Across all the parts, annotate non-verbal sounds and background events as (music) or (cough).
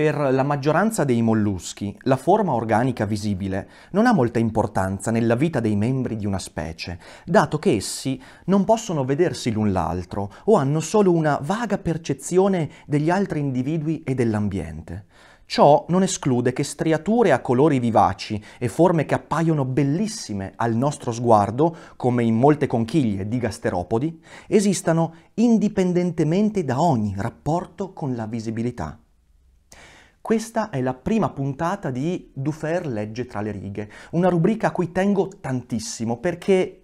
per la maggioranza dei molluschi, la forma organica visibile non ha molta importanza nella vita dei membri di una specie, dato che essi non possono vedersi l'un l'altro o hanno solo una vaga percezione degli altri individui e dell'ambiente. Ciò non esclude che striature a colori vivaci e forme che appaiono bellissime al nostro sguardo, come in molte conchiglie di gasteropodi, esistano indipendentemente da ogni rapporto con la visibilità. Questa è la prima puntata di Dufer legge tra le righe, una rubrica a cui tengo tantissimo perché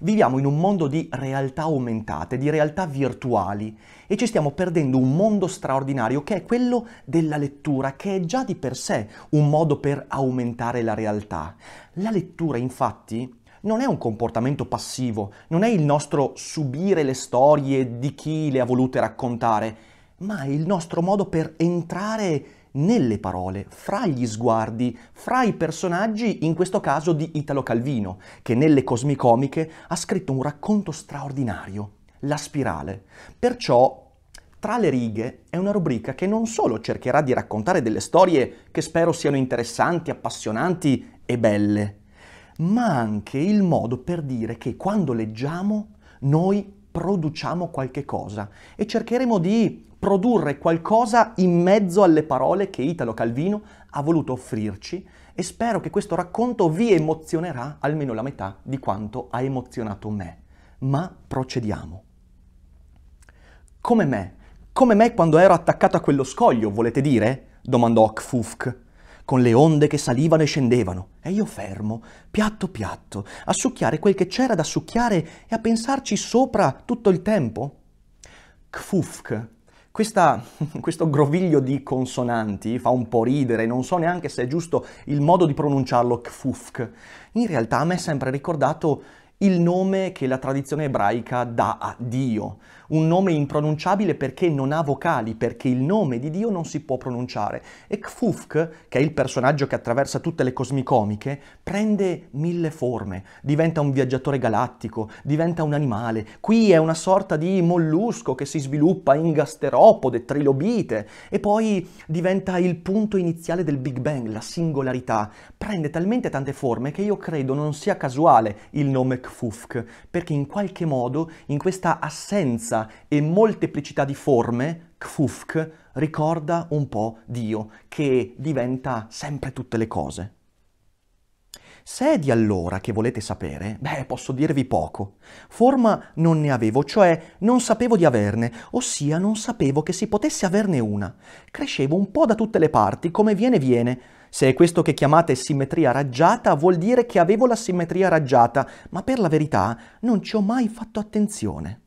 viviamo in un mondo di realtà aumentate, di realtà virtuali e ci stiamo perdendo un mondo straordinario che è quello della lettura, che è già di per sé un modo per aumentare la realtà. La lettura infatti non è un comportamento passivo, non è il nostro subire le storie di chi le ha volute raccontare, ma è il nostro modo per entrare nelle parole, fra gli sguardi, fra i personaggi, in questo caso di Italo Calvino, che nelle Cosmicomiche ha scritto un racconto straordinario, La spirale. Perciò tra le righe è una rubrica che non solo cercherà di raccontare delle storie che spero siano interessanti, appassionanti e belle, ma anche il modo per dire che quando leggiamo noi produciamo qualche cosa e cercheremo di produrre qualcosa in mezzo alle parole che Italo Calvino ha voluto offrirci e spero che questo racconto vi emozionerà almeno la metà di quanto ha emozionato me. Ma procediamo. Come me, come me quando ero attaccato a quello scoglio, volete dire? domandò Kfufk, con le onde che salivano e scendevano, e io fermo, piatto piatto, a succhiare quel che c'era da succhiare e a pensarci sopra tutto il tempo. Kfufk questa, (laughs) questo groviglio di consonanti fa un po' ridere, non so neanche se è giusto il modo di pronunciarlo kfufk. In realtà a me è sempre ricordato il nome che la tradizione ebraica dà a Dio, un nome impronunciabile perché non ha vocali, perché il nome di Dio non si può pronunciare. E Kfufk, che è il personaggio che attraversa tutte le cosmicomiche, prende mille forme, diventa un viaggiatore galattico, diventa un animale, qui è una sorta di mollusco che si sviluppa in gasteropode, trilobite, e poi diventa il punto iniziale del Big Bang, la singolarità. Prende talmente tante forme che io credo non sia casuale il nome Kfufk, perché in qualche modo in questa assenza ricchezza e molteplicità di forme, Kfufk ricorda un po' Dio, che diventa sempre tutte le cose. Se è di allora che volete sapere, beh, posso dirvi poco. Forma non ne avevo, cioè non sapevo di averne, ossia non sapevo che si potesse averne una. Crescevo un po' da tutte le parti, come viene viene. Se è questo che chiamate simmetria raggiata, vuol dire che avevo la simmetria raggiata, ma per la verità non ci ho mai fatto attenzione.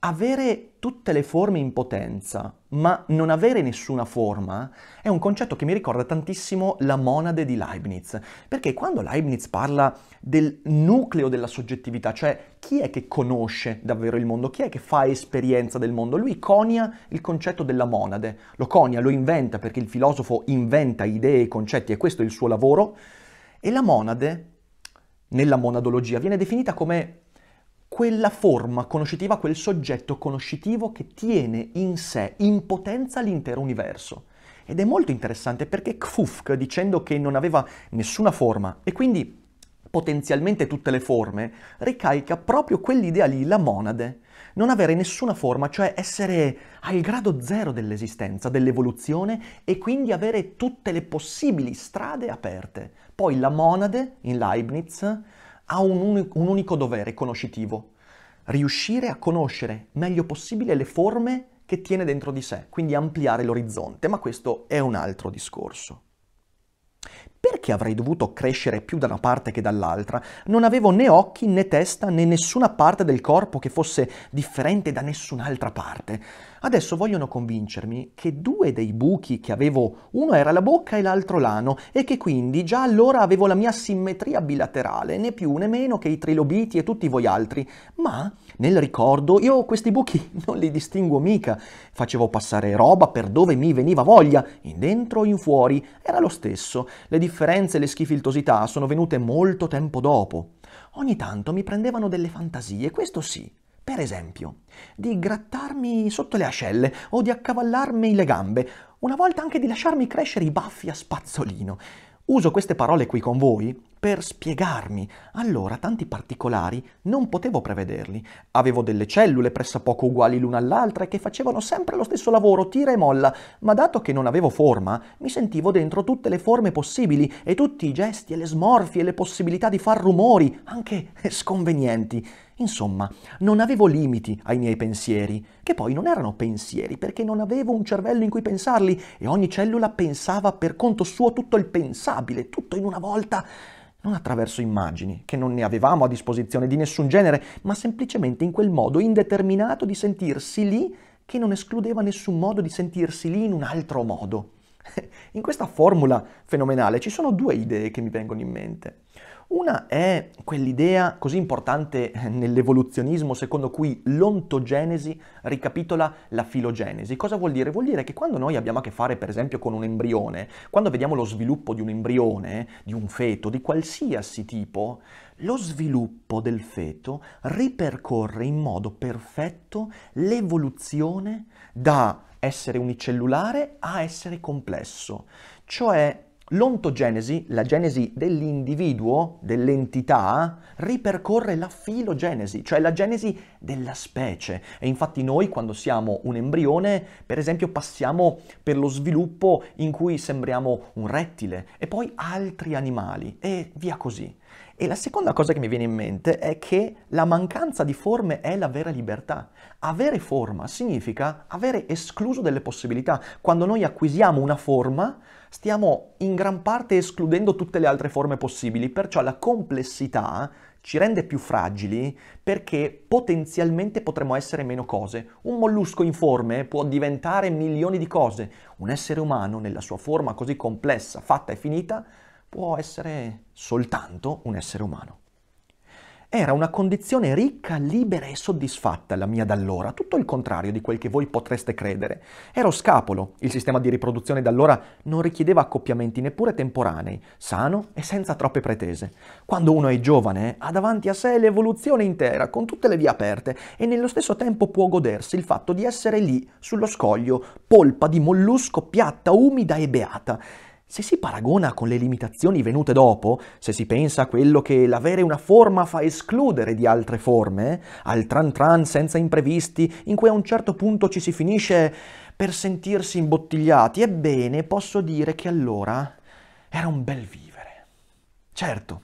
Avere tutte le forme in potenza, ma non avere nessuna forma, è un concetto che mi ricorda tantissimo la monade di Leibniz, perché quando Leibniz parla del nucleo della soggettività, cioè chi è che conosce davvero il mondo, chi è che fa esperienza del mondo, lui conia il concetto della monade, lo conia, lo inventa perché il filosofo inventa idee e concetti e questo è il suo lavoro, e la monade, nella monadologia, viene definita come quella forma conoscitiva, quel soggetto conoscitivo che tiene in sé, in potenza, l'intero universo. Ed è molto interessante perché Kfufk, dicendo che non aveva nessuna forma e quindi potenzialmente tutte le forme, ricalca proprio quell'idea lì, la monade. Non avere nessuna forma, cioè essere al grado zero dell'esistenza, dell'evoluzione e quindi avere tutte le possibili strade aperte. Poi la monade in Leibniz ha un unico, un unico dovere conoscitivo, riuscire a conoscere meglio possibile le forme che tiene dentro di sé, quindi ampliare l'orizzonte, ma questo è un altro discorso. Perché avrei dovuto crescere più da una parte che dall'altra? Non avevo né occhi né testa né nessuna parte del corpo che fosse differente da nessun'altra parte. Adesso vogliono convincermi che due dei buchi che avevo, uno era la bocca e l'altro l'ano, e che quindi già allora avevo la mia simmetria bilaterale, né più né meno che i trilobiti e tutti voi altri. Ma nel ricordo io questi buchi (laughs) non li distinguo mica. Facevo passare roba per dove mi veniva voglia, in dentro o in fuori, era lo stesso. Le differenze e le schifiltosità sono venute molto tempo dopo. Ogni tanto mi prendevano delle fantasie, questo sì per esempio, di grattarmi sotto le ascelle o di accavallarmi le gambe, una volta anche di lasciarmi crescere i baffi a spazzolino. Uso queste parole qui con voi per spiegarmi. Allora, tanti particolari non potevo prevederli. Avevo delle cellule pressappoco uguali l'una all'altra e che facevano sempre lo stesso lavoro, tira e molla, ma dato che non avevo forma, mi sentivo dentro tutte le forme possibili e tutti i gesti e le smorfie e le possibilità di far rumori, anche (laughs) sconvenienti. Insomma, non avevo limiti ai miei pensieri, che poi non erano pensieri perché non avevo un cervello in cui pensarli e ogni cellula pensava per conto suo tutto il pensabile, tutto in una volta, non attraverso immagini, che non ne avevamo a disposizione di nessun genere, ma semplicemente in quel modo indeterminato di sentirsi lì che non escludeva nessun modo di sentirsi lì in un altro modo. (laughs) In questa formula fenomenale ci sono due idee che mi vengono in mente. Una è quell'idea così importante eh, nell'evoluzionismo secondo cui l'ontogenesi ricapitola la filogenesi. Cosa vuol dire? Vuol dire che quando noi abbiamo a che fare per esempio con un embrione, quando vediamo lo sviluppo di un embrione, di un feto, di qualsiasi tipo, lo sviluppo del feto ripercorre in modo perfetto l'evoluzione da essere unicellulare a essere complesso. Cioè L'ontogenesi, la genesi dell'individuo, dell'entità, ripercorre la filogenesi, cioè la genesi della specie. E infatti noi quando siamo un embrione, per esempio, passiamo per lo sviluppo in cui sembriamo un rettile e poi altri animali e via così. E la seconda cosa che mi viene in mente è che la mancanza di forme è la vera libertà. Avere forma significa avere escluso delle possibilità. Quando noi acquisiamo una forma, stiamo in gran parte escludendo tutte le altre forme possibili, perciò la complessità ci rende più fragili perché potenzialmente potremmo essere meno cose. Un mollusco informe può diventare milioni di cose, un essere umano nella sua forma così complessa, fatta e finita, può essere soltanto un essere umano. Era una condizione ricca, libera e soddisfatta la mia d'allora, tutto il contrario di quel che voi potreste credere. Ero scapolo, il sistema di riproduzione d'allora non richiedeva accoppiamenti neppure temporanei, sano e senza troppe pretese. Quando uno è giovane, ha davanti a sé l'evoluzione intera, con tutte le vie aperte, e nello stesso tempo può godersi il fatto di essere lì, sullo scoglio, polpa di mollusco piatta, umida e beata se si paragona con le limitazioni venute dopo, se si pensa a quello che l'avere una forma fa escludere di altre forme, al tran tran senza imprevisti, in cui a un certo punto ci si finisce per sentirsi imbottigliati, ebbene posso dire che allora era un bel vivere. Certo,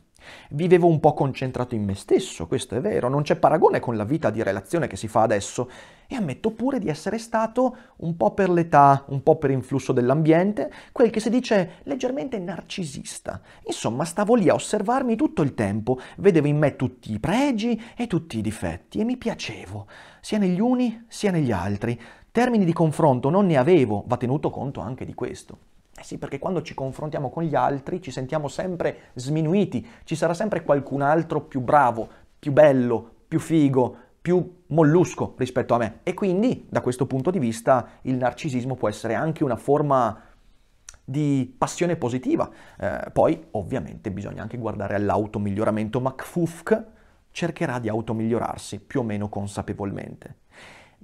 Vivevo un po' concentrato in me stesso, questo è vero, non c'è paragone con la vita di relazione che si fa adesso e ammetto pure di essere stato, un po' per l'età, un po' per influsso dell'ambiente, quel che si dice leggermente narcisista. Insomma, stavo lì a osservarmi tutto il tempo, vedevo in me tutti i pregi e tutti i difetti e mi piacevo, sia negli uni sia negli altri. Termini di confronto non ne avevo, va tenuto conto anche di questo. Eh sì, perché quando ci confrontiamo con gli altri ci sentiamo sempre sminuiti, ci sarà sempre qualcun altro più bravo, più bello, più figo, più mollusco rispetto a me. E quindi, da questo punto di vista, il narcisismo può essere anche una forma di passione positiva. Eh, poi, ovviamente, bisogna anche guardare all'automiglioramento. ma Kfufk cercherà di automigliorarsi più o meno consapevolmente.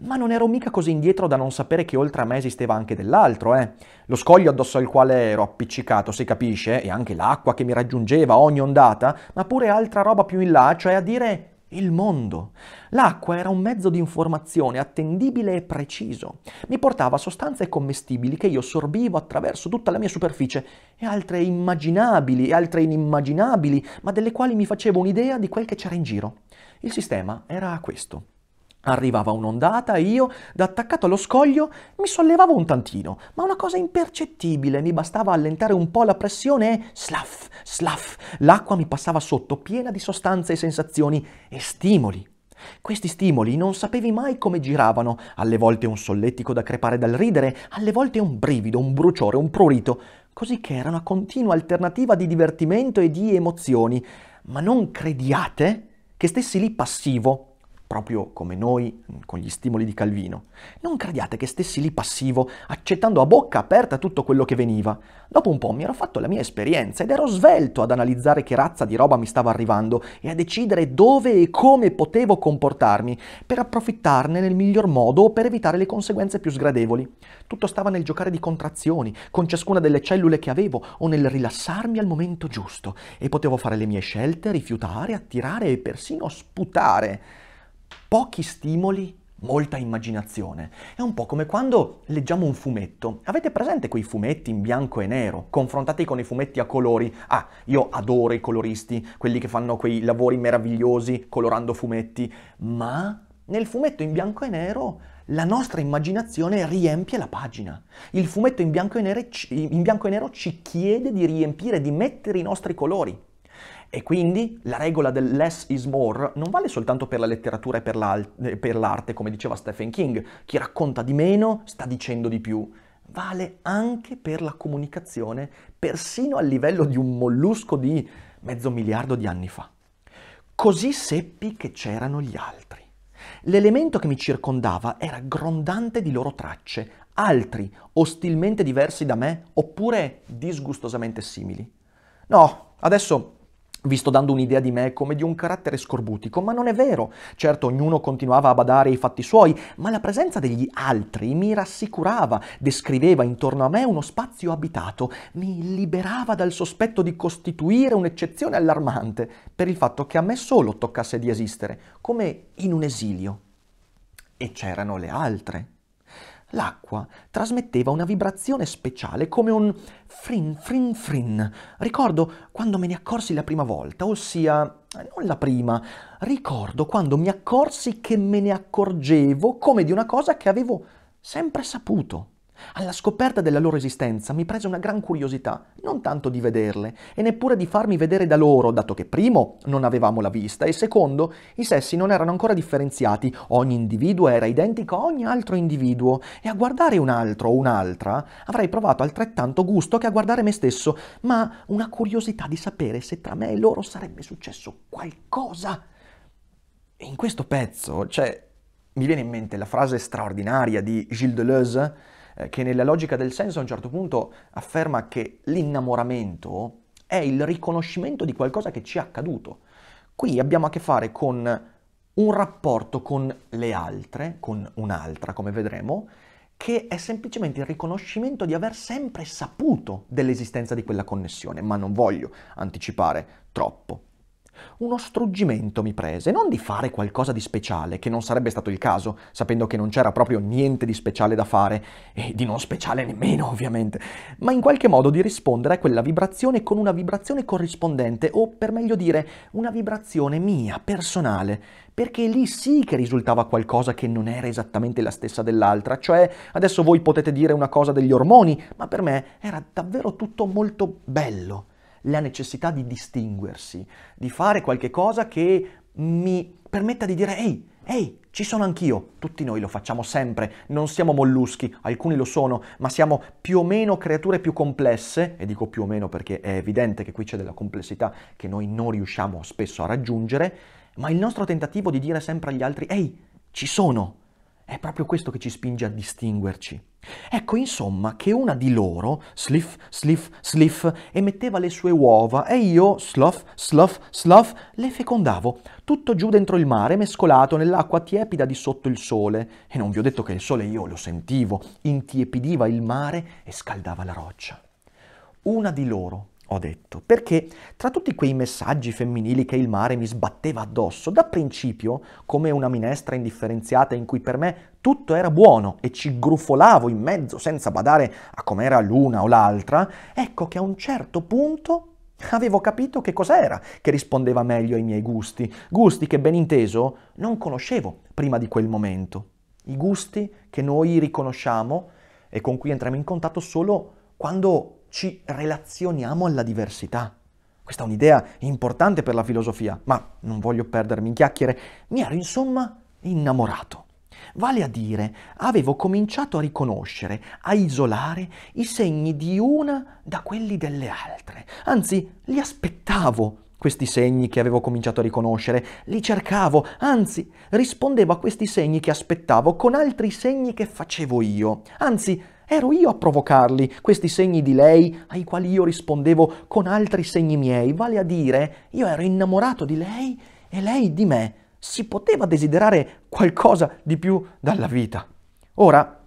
Ma non ero mica così indietro da non sapere che oltre a me esisteva anche dell'altro, eh. Lo scoglio addosso al quale ero appiccicato, si capisce, e anche l'acqua che mi raggiungeva ogni ondata, ma pure altra roba più in là, cioè a dire il mondo. L'acqua era un mezzo di informazione attendibile e preciso. Mi portava sostanze commestibili che io sorbivo attraverso tutta la mia superficie e altre immaginabili e altre inimmaginabili, ma delle quali mi facevo un'idea di quel che c'era in giro. Il sistema era questo. Arrivava un'ondata e io, da attaccato allo scoglio, mi sollevavo un tantino, ma una cosa impercettibile, mi bastava allentare un po' la pressione e slaff, slaff, l'acqua mi passava sotto piena di sostanze e sensazioni e stimoli. Questi stimoli non sapevi mai come giravano, alle volte un solletico da crepare dal ridere, alle volte un brivido, un bruciore, un prurito, così che era una continua alternativa di divertimento e di emozioni. Ma non crediate che stessi lì passivo, proprio come noi con gli stimoli di Calvino, non crediate che stessi lì passivo, accettando a bocca aperta tutto quello che veniva. Dopo un po' mi ero fatto la mia esperienza ed ero svelto ad analizzare che razza di roba mi stava arrivando e a decidere dove e come potevo comportarmi per approfittarne nel miglior modo o per evitare le conseguenze più sgradevoli. Tutto stava nel giocare di contrazioni con ciascuna delle cellule che avevo o nel rilassarmi al momento giusto e potevo fare le mie scelte, rifiutare, attirare e persino sputare Pochi stimoli, molta immaginazione. È un po' come quando leggiamo un fumetto. Avete presente quei fumetti in bianco e nero, confrontati con i fumetti a colori? Ah, io adoro i coloristi, quelli che fanno quei lavori meravigliosi colorando fumetti, ma nel fumetto in bianco e nero la nostra immaginazione riempie la pagina. Il fumetto in bianco, e nero, in bianco e nero ci chiede di riempire, di mettere i nostri colori. E quindi la regola del less is more non vale soltanto per la letteratura e per, l'al- eh, per l'arte, come diceva Stephen King. Chi racconta di meno sta dicendo di più vale anche per la comunicazione, persino a livello di un mollusco di mezzo miliardo di anni fa. Così seppi che c'erano gli altri. L'elemento che mi circondava era grondante di loro tracce, altri, ostilmente diversi da me oppure disgustosamente simili. No, adesso vi sto dando un'idea di me come di un carattere scorbutico, ma non è vero. Certo, ognuno continuava a badare i fatti suoi, ma la presenza degli altri mi rassicurava, descriveva intorno a me uno spazio abitato, mi liberava dal sospetto di costituire un'eccezione allarmante per il fatto che a me solo toccasse di esistere, come in un esilio. E c'erano le altre. L'acqua trasmetteva una vibrazione speciale come un frin frin frin. Ricordo quando me ne accorsi la prima volta, ossia non la prima, ricordo quando mi accorsi che me ne accorgevo come di una cosa che avevo sempre saputo. Alla scoperta della loro esistenza mi prese una gran curiosità, non tanto di vederle, e neppure di farmi vedere da loro, dato che primo non avevamo la vista e secondo i sessi non erano ancora differenziati, ogni individuo era identico a ogni altro individuo, e a guardare un altro o un'altra avrei provato altrettanto gusto che a guardare me stesso, ma una curiosità di sapere se tra me e loro sarebbe successo qualcosa. E in questo pezzo, cioè, mi viene in mente la frase straordinaria di Gilles Deleuze, eh, che nella logica del senso a un certo punto afferma che l'innamoramento è il riconoscimento di qualcosa che ci è accaduto. Qui abbiamo a che fare con un rapporto con le altre, con un'altra, come vedremo, che è semplicemente il riconoscimento di aver sempre saputo dell'esistenza di quella connessione, ma non voglio anticipare troppo uno struggimento mi prese, non di fare qualcosa di speciale, che non sarebbe stato il caso, sapendo che non c'era proprio niente di speciale da fare, e di non speciale nemmeno ovviamente, ma in qualche modo di rispondere a quella vibrazione con una vibrazione corrispondente, o per meglio dire, una vibrazione mia, personale, perché lì sì che risultava qualcosa che non era esattamente la stessa dell'altra, cioè adesso voi potete dire una cosa degli ormoni, ma per me era davvero tutto molto bello la necessità di distinguersi, di fare qualche cosa che mi permetta di dire ehi, ehi, ci sono anch'io. Tutti noi lo facciamo sempre, non siamo molluschi, alcuni lo sono, ma siamo più o meno creature più complesse, e dico più o meno perché è evidente che qui c'è della complessità che noi non riusciamo spesso a raggiungere, ma il nostro tentativo di dire sempre agli altri ehi, ci sono, è proprio questo che ci spinge a distinguerci. Ecco insomma che una di loro, Sliff, Sliff, Sliff, emetteva le sue uova e io, Sloff, Sloff, Sloff, le fecondavo, tutto giù dentro il mare, mescolato nell'acqua tiepida di sotto il sole. E non vi ho detto che il sole io lo sentivo, intiepidiva il mare e scaldava la roccia. Una di loro, ho detto, perché tra tutti quei messaggi femminili che il mare mi sbatteva addosso, da principio, come una minestra indifferenziata in cui per me tutto era buono e ci grufolavo in mezzo senza badare a com'era l'una o l'altra, ecco che a un certo punto avevo capito che cos'era che rispondeva meglio ai miei gusti, gusti che ben inteso non conoscevo prima di quel momento, i gusti che noi riconosciamo e con cui entriamo in contatto solo quando ci relazioniamo alla diversità. Questa è un'idea importante per la filosofia, ma non voglio perdermi in chiacchiere. Mi ero insomma innamorato. Vale a dire, avevo cominciato a riconoscere, a isolare i segni di una da quelli delle altre. Anzi, li aspettavo, questi segni che avevo cominciato a riconoscere, li cercavo, anzi, rispondevo a questi segni che aspettavo con altri segni che facevo io. Anzi, Ero io a provocarli, questi segni di lei ai quali io rispondevo con altri segni miei, vale a dire io ero innamorato di lei e lei di me. Si poteva desiderare qualcosa di più dalla vita. Ora,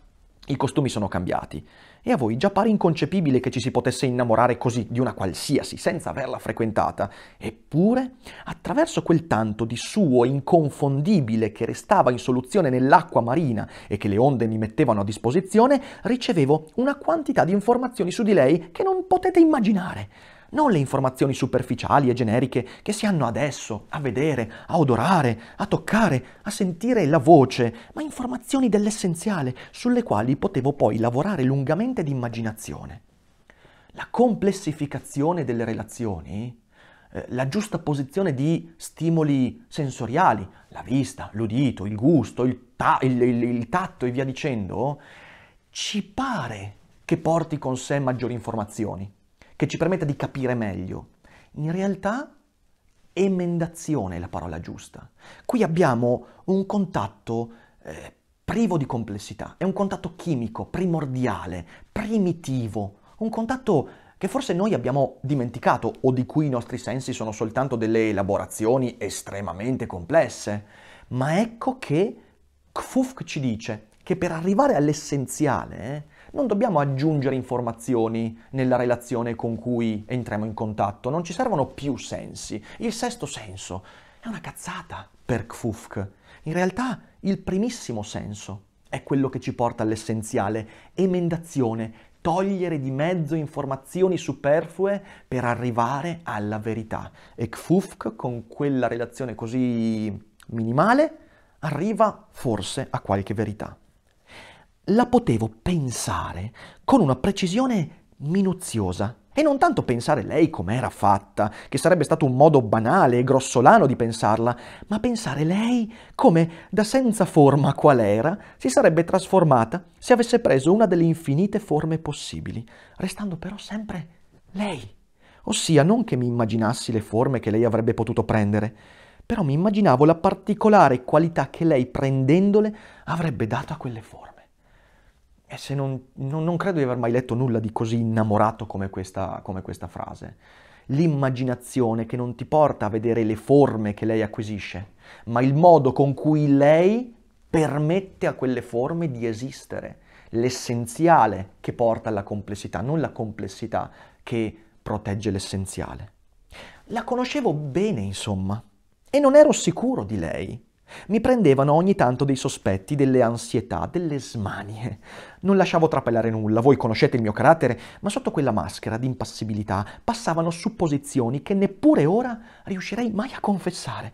i costumi sono cambiati. E a voi già pare inconcepibile che ci si potesse innamorare così di una qualsiasi senza averla frequentata. Eppure, attraverso quel tanto di suo inconfondibile che restava in soluzione nell'acqua marina e che le onde mi mettevano a disposizione, ricevevo una quantità di informazioni su di lei che non potete immaginare non le informazioni superficiali e generiche che si hanno adesso, a vedere, a odorare, a toccare, a sentire la voce, ma informazioni dell'essenziale sulle quali potevo poi lavorare lungamente di immaginazione. La complessificazione delle relazioni eh, la giusta posizione di stimoli sensoriali, la vista, l'udito, il gusto, il, ta- il, il, il, tatto e via dicendo, ci pare che porti con sé maggiori informazioni che ci permetta di capire meglio. In realtà emendazione è la parola giusta. Qui abbiamo un contatto eh, privo di complessità, è un contatto chimico, primordiale, primitivo, un contatto che forse noi abbiamo dimenticato o di cui i nostri sensi sono soltanto delle elaborazioni estremamente complesse. Ma ecco che Kfufk ci dice che per arrivare all'essenziale, eh, non dobbiamo aggiungere informazioni nella relazione con cui entriamo in contatto, non ci servono più sensi. Il sesto senso è una cazzata per Kfufk. In realtà il primissimo senso è quello che ci porta all'essenziale, emendazione, togliere di mezzo informazioni superflue per arrivare alla verità. E Kfufk con quella relazione così minimale arriva forse a qualche verità la potevo pensare con una precisione minuziosa. E non tanto pensare lei com'era fatta, che sarebbe stato un modo banale e grossolano di pensarla, ma pensare lei come, da senza forma qual era, si sarebbe trasformata se avesse preso una delle infinite forme possibili, restando però sempre lei. Ossia, non che mi immaginassi le forme che lei avrebbe potuto prendere, però mi immaginavo la particolare qualità che lei prendendole avrebbe dato a quelle forme. E eh, se non, non, non, credo di aver mai letto nulla di così innamorato come questa, come questa frase. L'immaginazione che non ti porta a vedere le forme che lei acquisisce, ma il modo con cui lei permette a quelle forme di esistere, l'essenziale che porta alla complessità, non la complessità che protegge l'essenziale. La conoscevo bene, insomma, e non ero sicuro di lei. Mi prendevano ogni tanto dei sospetti, delle ansietà, delle smanie. Non lasciavo trapelare nulla, voi conoscete il mio carattere, ma sotto quella maschera di impassibilità passavano supposizioni che neppure ora riuscirei mai a confessare.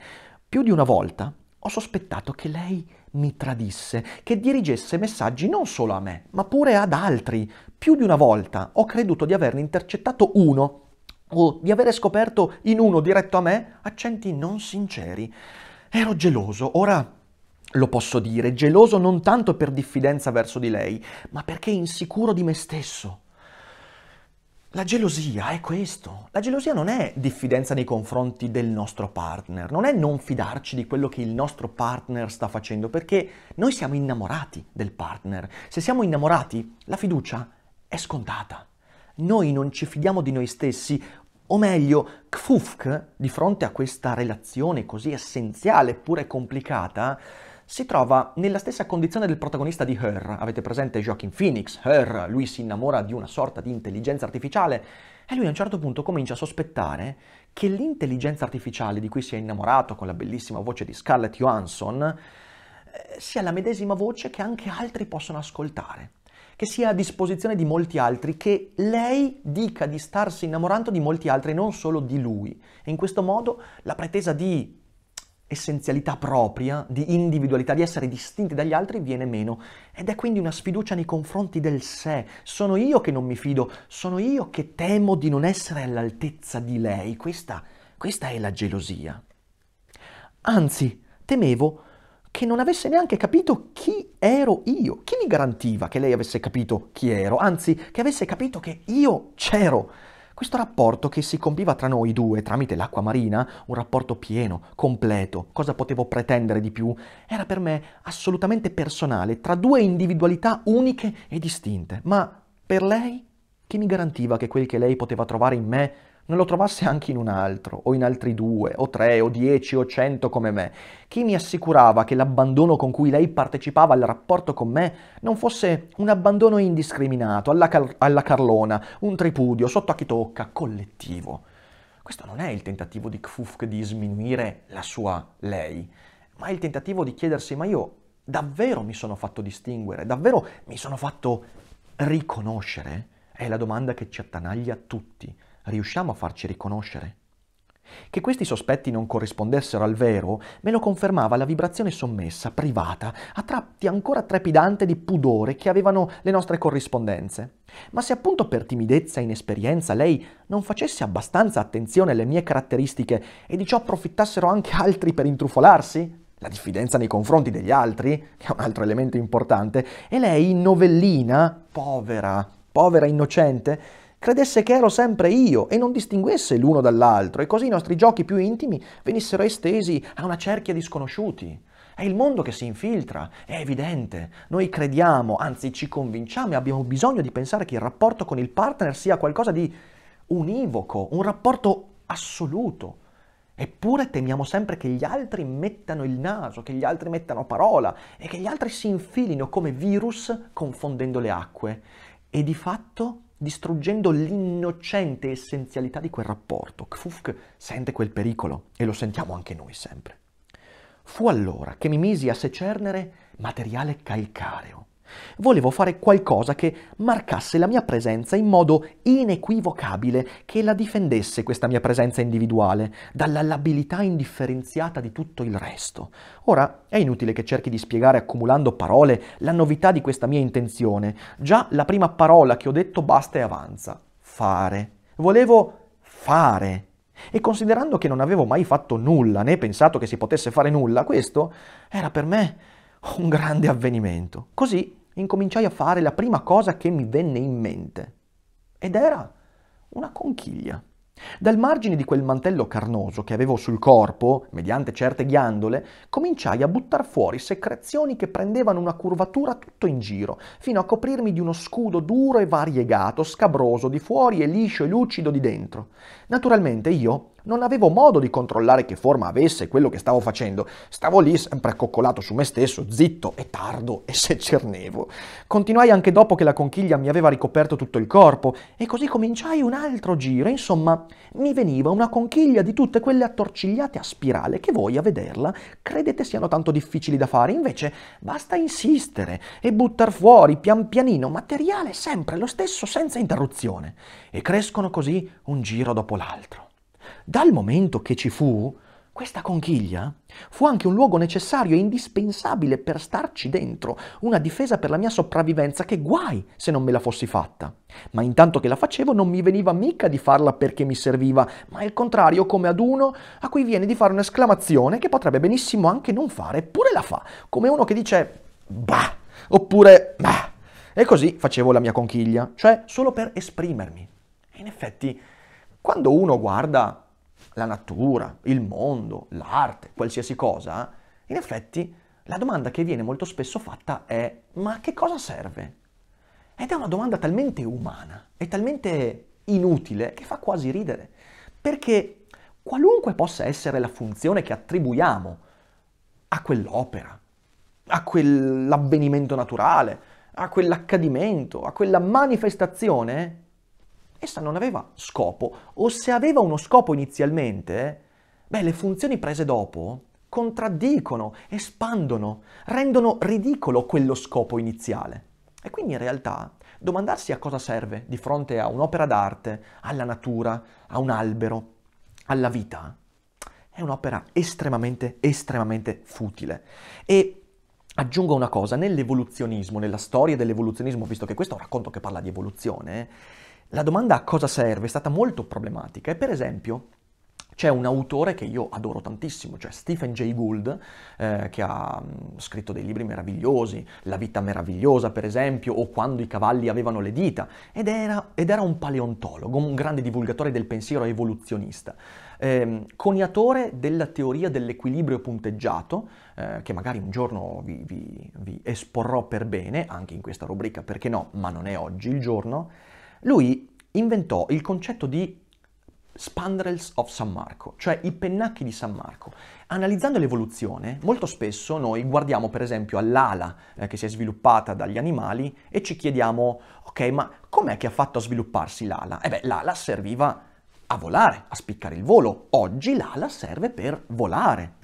Più di una volta ho sospettato che lei mi tradisse, che dirigesse messaggi non solo a me, ma pure ad altri. Più di una volta ho creduto di averne intercettato uno o di avere scoperto in uno diretto a me accenti non sinceri ero geloso, ora lo posso dire, geloso non tanto per diffidenza verso di lei, ma perché insicuro di me stesso. La gelosia è questo. La gelosia non è diffidenza nei confronti del nostro partner, non è non fidarci di quello che il nostro partner sta facendo, perché noi siamo innamorati del partner. Se siamo innamorati, la fiducia è scontata. Noi non ci fidiamo di noi stessi o meglio, Kfufk, di fronte a questa relazione così essenziale eppure complicata, si trova nella stessa condizione del protagonista di Her. Avete presente Joaquin Phoenix? Her, lui si innamora di una sorta di intelligenza artificiale e lui a un certo punto comincia a sospettare che l'intelligenza artificiale di cui si è innamorato con la bellissima voce di Scarlett Johansson eh, sia la medesima voce che anche altri possono ascoltare che sia a disposizione di molti altri, che lei dica di starsi innamorando di molti altri, e non solo di lui. E in questo modo la pretesa di essenzialità propria, di individualità, di essere distinti dagli altri viene meno ed è quindi una sfiducia nei confronti del sé. Sono io che non mi fido, sono io che temo di non essere all'altezza di lei. Questa, questa è la gelosia. Anzi, temevo che non avesse neanche capito chi ero io. Chi mi garantiva che lei avesse capito chi ero? Anzi, che avesse capito che io c'ero. Questo rapporto che si compiva tra noi due tramite l'acqua marina, un rapporto pieno, completo, cosa potevo pretendere di più, era per me assolutamente personale, tra due individualità uniche e distinte. Ma per lei, chi mi garantiva che quel che lei poteva trovare in me non lo trovasse anche in un altro, o in altri due, o tre, o dieci, o cento come me? Chi mi assicurava che l'abbandono con cui lei partecipava al rapporto con me non fosse un abbandono indiscriminato, alla, car- alla Carlona, un tripudio, sotto a chi tocca, collettivo? Questo non è il tentativo di Kfufk di sminuire la sua lei, ma è il tentativo di chiedersi, ma io davvero mi sono fatto distinguere, davvero mi sono fatto riconoscere? È la domanda che ci attanaglia tutti riusciamo a farci riconoscere? Che questi sospetti non corrispondessero al vero me lo confermava la vibrazione sommessa, privata, a tratti ancora trepidante di pudore che avevano le nostre corrispondenze. Ma se appunto per timidezza e inesperienza lei non facesse abbastanza attenzione alle mie caratteristiche e di ciò approfittassero anche altri per intrufolarsi? La diffidenza nei confronti degli altri, che è un altro elemento importante, e lei, novellina, povera, povera innocente, credesse che ero sempre io e non distinguesse l'uno dall'altro e così i nostri giochi più intimi venissero estesi a una cerchia di sconosciuti. È il mondo che si infiltra, è evidente. Noi crediamo, anzi ci convinciamo e abbiamo bisogno di pensare che il rapporto con il partner sia qualcosa di univoco, un rapporto assoluto. Eppure temiamo sempre che gli altri mettano il naso, che gli altri mettano parola e che gli altri si infilino come virus confondendo le acque. E di fatto distruggendo l'innocente essenzialità di quel rapporto. Kfufk sente quel pericolo e lo sentiamo anche noi sempre. Fu allora che mi misi a secernere materiale calcareo Volevo fare qualcosa che marcasse la mia presenza in modo inequivocabile, che la difendesse questa mia presenza individuale dalla labilità indifferenziata di tutto il resto. Ora è inutile che cerchi di spiegare accumulando parole la novità di questa mia intenzione. Già la prima parola che ho detto basta e avanza. Fare. Volevo fare. E considerando che non avevo mai fatto nulla né pensato che si potesse fare nulla, questo era per me un grande avvenimento. Così incominciai a fare la prima cosa che mi venne in mente. Ed era una conchiglia. Dal margine di quel mantello carnoso che avevo sul corpo, mediante certe ghiandole, cominciai a buttar fuori secrezioni che prendevano una curvatura tutto in giro, fino a coprirmi di uno scudo duro e variegato, scabroso di fuori e liscio e lucido di dentro. Naturalmente io non avevo modo di controllare che forma avesse quello che stavo facendo. Stavo lì sempre accoccolato su me stesso, zitto e tardo e se cernevo. Continuai anche dopo che la conchiglia mi aveva ricoperto tutto il corpo e così cominciai un altro giro. Insomma, mi veniva una conchiglia di tutte quelle attorcigliate a spirale che voi a vederla credete siano tanto difficili da fare. Invece basta insistere e buttar fuori pian pianino materiale sempre lo stesso senza interruzione. E crescono così un giro dopo l'altro. Dal momento che ci fu, questa conchiglia fu anche un luogo necessario e indispensabile per starci dentro, una difesa per la mia sopravvivenza che guai se non me la fossi fatta. Ma intanto che la facevo non mi veniva mica di farla perché mi serviva, ma al contrario come ad uno a cui viene di fare un'esclamazione che potrebbe benissimo anche non fare, eppure la fa, come uno che dice bah, oppure bah. E così facevo la mia conchiglia, cioè solo per esprimermi. E in effetti, quando uno guarda la natura, il mondo, l'arte, qualsiasi cosa, in effetti la domanda che viene molto spesso fatta è ma a che cosa serve? Ed è una domanda talmente umana e talmente inutile che fa quasi ridere, perché qualunque possa essere la funzione che attribuiamo a quell'opera, a quell'avvenimento naturale, a quell'accadimento, a quella manifestazione, essa non aveva scopo, o se aveva uno scopo inizialmente, beh, le funzioni prese dopo contraddicono, espandono, rendono ridicolo quello scopo iniziale. E quindi in realtà domandarsi a cosa serve di fronte a un'opera d'arte, alla natura, a un albero, alla vita, è un'opera estremamente, estremamente futile. E aggiungo una cosa, nell'evoluzionismo, nella storia dell'evoluzionismo, visto che questo è un racconto che parla di evoluzione, la domanda a cosa serve è stata molto problematica e per esempio c'è un autore che io adoro tantissimo, cioè Stephen Jay Gould, eh, che ha mm, scritto dei libri meravigliosi, La vita meravigliosa per esempio, o Quando i cavalli avevano le dita, ed era, ed era un paleontologo, un grande divulgatore del pensiero evoluzionista. Eh, coniatore della teoria dell'equilibrio punteggiato, eh, che magari un giorno vi, vi, vi esporrò per bene, anche in questa rubrica, perché no, ma non è oggi il giorno, lui inventò il concetto di spandrels of San Marco, cioè i pennacchi di San Marco. Analizzando l'evoluzione, molto spesso noi guardiamo per esempio all'ala eh, che si è sviluppata dagli animali e ci chiediamo, ok, ma com'è che ha fatto a svilupparsi l'ala? E beh, l'ala serviva a volare, a spiccare il volo. Oggi l'ala serve per volare.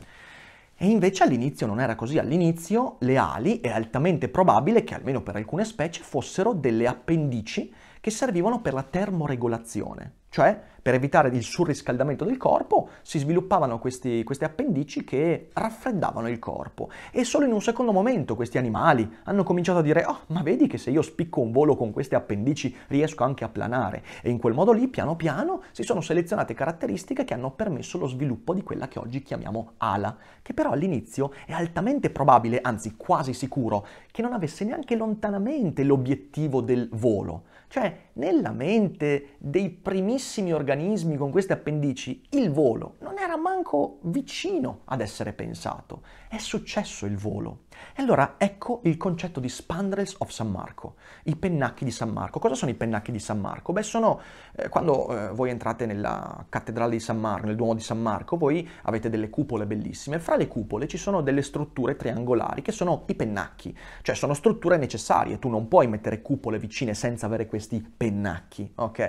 E invece all'inizio non era così, all'inizio le ali è altamente probabile che almeno per alcune specie fossero delle appendici che servivano per la termoregolazione, cioè per evitare il surriscaldamento del corpo si sviluppavano questi, queste appendici che raffreddavano il corpo e solo in un secondo momento questi animali hanno cominciato a dire oh ma vedi che se io spicco un volo con queste appendici riesco anche a planare e in quel modo lì piano piano si sono selezionate caratteristiche che hanno permesso lo sviluppo di quella che oggi chiamiamo ala, che però all'inizio è altamente probabile, anzi quasi sicuro, che non avesse neanche lontanamente l'obiettivo del volo cioè, nella mente dei primissimi organismi con queste appendici, il volo non era manco vicino ad essere pensato. È successo il volo. E allora ecco il concetto di spandrels of San Marco, i pennacchi di San Marco. Cosa sono i pennacchi di San Marco? Beh, sono eh, quando eh, voi entrate nella cattedrale di San Marco, nel Duomo di San Marco, voi avete delle cupole bellissime. Fra le cupole ci sono delle strutture triangolari che sono i pennacchi, cioè sono strutture necessarie. Tu non puoi mettere cupole vicine senza avere questi pennacchi pennacchi, ok?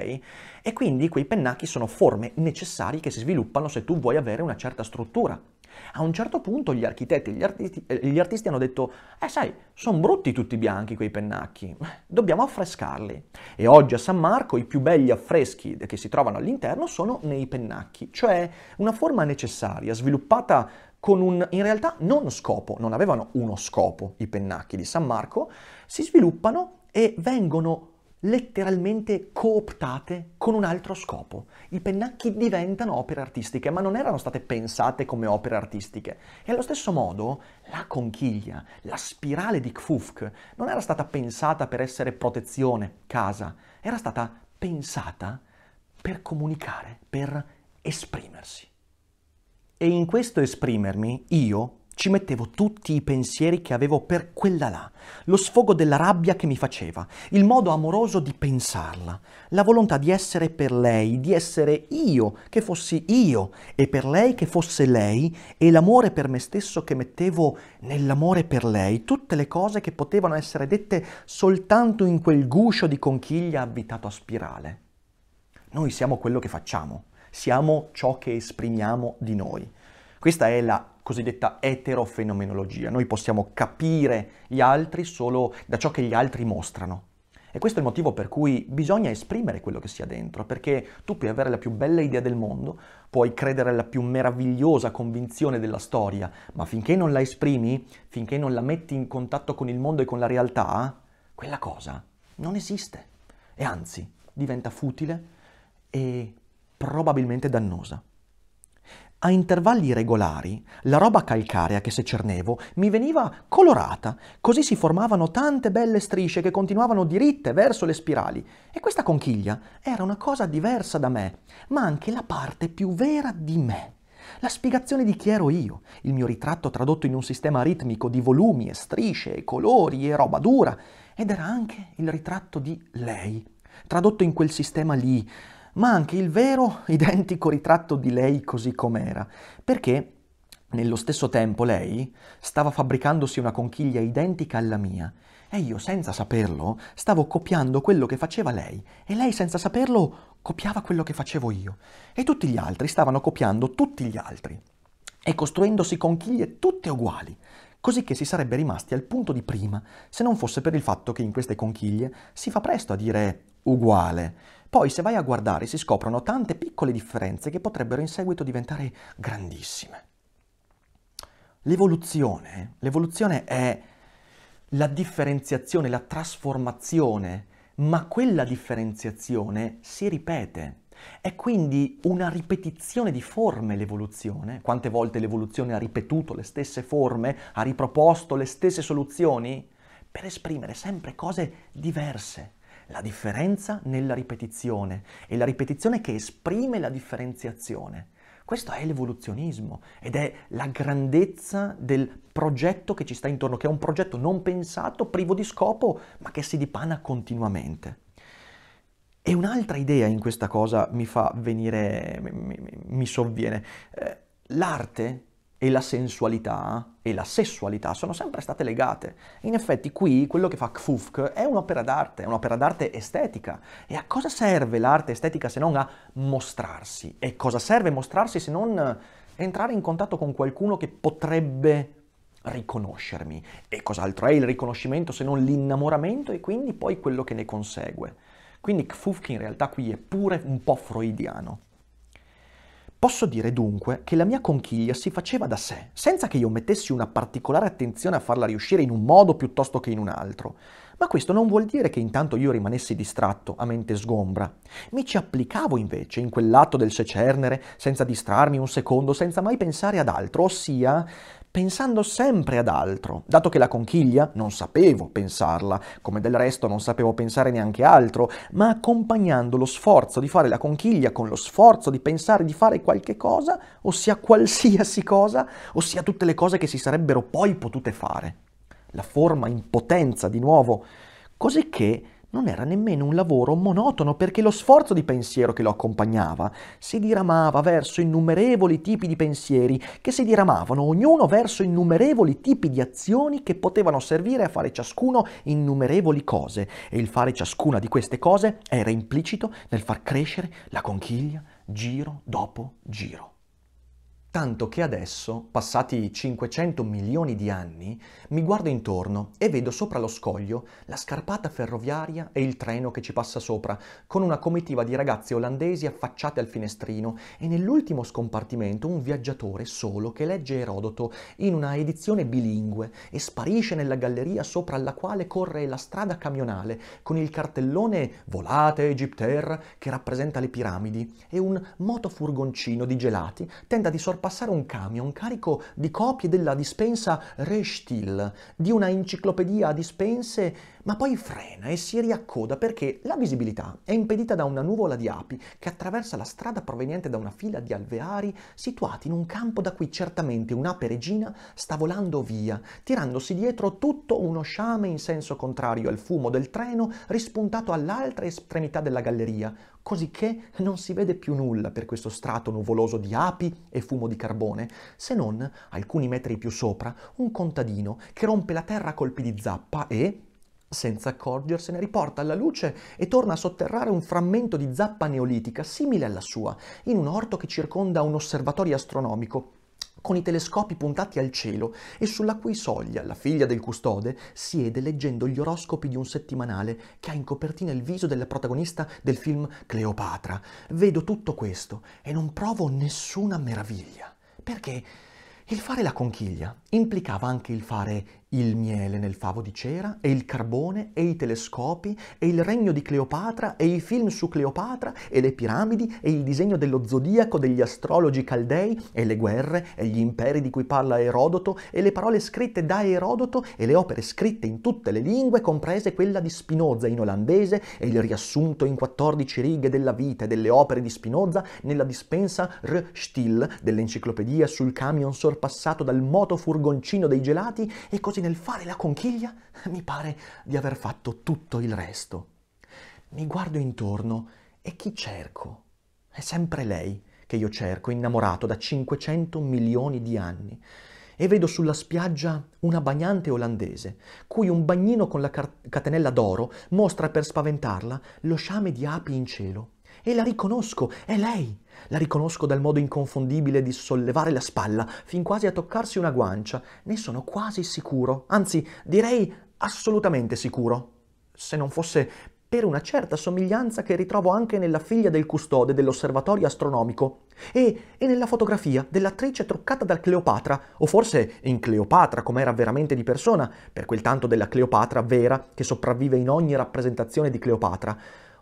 E quindi quei pennacchi sono forme necessarie che si sviluppano se tu vuoi avere una certa struttura. A un certo punto gli architetti e gli, artisti, eh, gli artisti hanno detto, eh sai, sono brutti tutti bianchi quei pennacchi, dobbiamo affrescarli. E oggi a San Marco i più belli affreschi che si trovano all'interno sono nei pennacchi, cioè una forma necessaria, sviluppata con un in realtà non scopo, non avevano uno scopo i pennacchi di San Marco, si sviluppano e vengono letteralmente cooptate con un altro scopo. I pennacchi diventano opere artistiche, ma non erano state pensate come opere artistiche. E allo stesso modo la conchiglia, la spirale di Kfufk, non era stata pensata per essere protezione, casa, era stata pensata per comunicare, per esprimersi. E in questo esprimermi io ci mettevo tutti i pensieri che avevo per quella là, lo sfogo della rabbia che mi faceva, il modo amoroso di pensarla, la volontà di essere per lei, di essere io, che fossi io, e per lei che fosse lei, e l'amore per me stesso che mettevo nell'amore per lei, tutte le cose che potevano essere dette soltanto in quel guscio di conchiglia abitato a spirale. Noi siamo quello che facciamo, siamo ciò che esprimiamo di noi. Questa è la cosiddetta eterofenomenologia. Noi possiamo capire gli altri solo da ciò che gli altri mostrano. E questo è il motivo per cui bisogna esprimere quello che sia dentro, perché tu puoi avere la più bella idea del mondo, puoi credere alla più meravigliosa convinzione della storia, ma finché non la esprimi, finché non la metti in contatto con il mondo e con la realtà, quella cosa non esiste. E anzi, diventa futile e probabilmente dannosa. A intervalli regolari, la roba calcarea che se cernevo mi veniva colorata, così si formavano tante belle strisce che continuavano diritte verso le spirali. E questa conchiglia era una cosa diversa da me, ma anche la parte più vera di me. La spiegazione di chi ero io, il mio ritratto tradotto in un sistema ritmico di volumi e strisce e colori e roba dura, ed era anche il ritratto di lei, tradotto in quel sistema lì, ma anche il vero (laughs) identico ritratto di lei così com'era, perché nello stesso tempo lei stava fabbricandosi una conchiglia identica alla mia e io senza saperlo stavo copiando quello che faceva lei e lei senza saperlo copiava quello che facevo io e tutti gli altri stavano copiando tutti gli altri e costruendosi conchiglie tutte uguali, così che si sarebbe rimasti al punto di prima se non fosse per il fatto che in queste conchiglie si fa presto a dire uguale poi se vai a guardare si scoprono tante piccole differenze che potrebbero in seguito diventare grandissime. L'evoluzione, eh, l'evoluzione è la differenziazione, la trasformazione, ma quella differenziazione si ripete. È quindi una ripetizione di forme l'evoluzione. Quante volte l'evoluzione ha ripetuto le stesse forme, ha riproposto le stesse soluzioni per esprimere sempre cose diverse, la differenza nella ripetizione e la ripetizione che esprime la differenziazione. Questo è l'evoluzionismo ed è la grandezza del progetto che ci sta intorno, che è un progetto non pensato, privo di scopo, ma che si dipana continuamente. E un'altra idea in questa cosa mi fa venire, mi, mi, mi sovviene. Eh, l'arte e la sensualità e la sessualità sono sempre state legate. In effetti qui quello che fa Kfufk è un'opera d'arte, è un'opera d'arte estetica. E a cosa serve l'arte estetica se non a mostrarsi? E cosa serve mostrarsi se non entrare in contatto con qualcuno che potrebbe riconoscermi? E cos'altro è il riconoscimento se non l'innamoramento e quindi poi quello che ne consegue? Quindi Kfufk in realtà qui è pure un po' freudiano. Posso dire dunque che la mia conchiglia si faceva da sé, senza che io mettessi una particolare attenzione a farla riuscire in un modo piuttosto che in un altro. Ma questo non vuol dire che intanto io rimanessi distratto, a mente sgombra. Mi ci applicavo invece in quell'atto del secernere, senza distrarmi un secondo, senza mai pensare ad altro, ossia pensando sempre ad altro, dato che la conchiglia non sapevo pensarla, come del resto non sapevo pensare neanche altro, ma accompagnando lo sforzo di fare la conchiglia con lo sforzo di pensare di fare qualche cosa, ossia qualsiasi cosa, ossia tutte le cose che si sarebbero poi potute fare. La forma in potenza di nuovo, cosicché che non era nemmeno un lavoro monotono perché lo sforzo di pensiero che lo accompagnava si diramava verso innumerevoli tipi di pensieri che si diramavano ognuno verso innumerevoli tipi di azioni che potevano servire a fare ciascuno innumerevoli cose e il fare ciascuna di queste cose era implicito nel far crescere la conchiglia giro dopo giro tanto che adesso, passati 500 milioni di anni, mi guardo intorno e vedo sopra lo scoglio la scarpata ferroviaria e il treno che ci passa sopra, con una comitiva di ragazzi olandesi affacciate al finestrino e nell'ultimo scompartimento un viaggiatore solo che legge Erodoto in una edizione bilingue e sparisce nella galleria sopra alla quale corre la strada camionale con il cartellone Volate Egypter che rappresenta le piramidi e un motofurgoncino di gelati tenta di sorpassare passare un camion carico di copie della dispensa Reshtil, di una enciclopedia a dispense, ma poi frena e si riaccoda perché la visibilità è impedita da una nuvola di api che attraversa la strada proveniente da una fila di alveari situati in un campo da cui certamente un'ape regina sta volando via, tirandosi dietro tutto uno sciame in senso contrario al fumo del treno rispuntato all'altra estremità della galleria, cosicché non si vede più nulla per questo strato nuvoloso di api e fumo di carbone, se non, alcuni metri più sopra, un contadino che rompe la terra a colpi di zappa e, senza accorgersene, riporta alla luce e torna a sotterrare un frammento di zappa neolitica simile alla sua, in un orto che circonda un osservatorio astronomico, con i telescopi puntati al cielo e sulla cui soglia la figlia del custode siede leggendo gli oroscopi di un settimanale che ha in copertina il viso della protagonista del film Cleopatra. Vedo tutto questo e non provo nessuna meraviglia, perché il fare la conchiglia implicava anche il fare il miele nel favo di cera, e il carbone, e i telescopi, e il regno di Cleopatra, e i film su Cleopatra, e le piramidi, e il disegno dello zodiaco degli astrologi caldei, e le guerre, e gli imperi di cui parla Erodoto, e le parole scritte da Erodoto, e le opere scritte in tutte le lingue, comprese quella di Spinoza in olandese, e il riassunto in 14 righe della vita e delle opere di Spinoza nella dispensa R. Still dell'enciclopedia sul camion sorpassato dal moto furgoncino dei gelati, e così nel fare la conchiglia (laughs) mi pare di aver fatto tutto il resto. Mi guardo intorno e chi cerco? È sempre lei che io cerco, innamorato da 500 milioni di anni. E vedo sulla spiaggia una bagnante olandese, cui un bagnino con la catenella d'oro mostra per spaventarla lo sciame di api in cielo. E la riconosco, è lei, la riconosco dal modo inconfondibile di sollevare la spalla, fin quasi a toccarsi una guancia. Ne sono quasi sicuro, anzi direi assolutamente sicuro. Se non fosse per una certa somiglianza che ritrovo anche nella figlia del custode dell'osservatorio astronomico e, e nella fotografia dell'attrice truccata da Cleopatra, o forse in Cleopatra come era veramente di persona, per quel tanto della Cleopatra vera che sopravvive in ogni rappresentazione di Cleopatra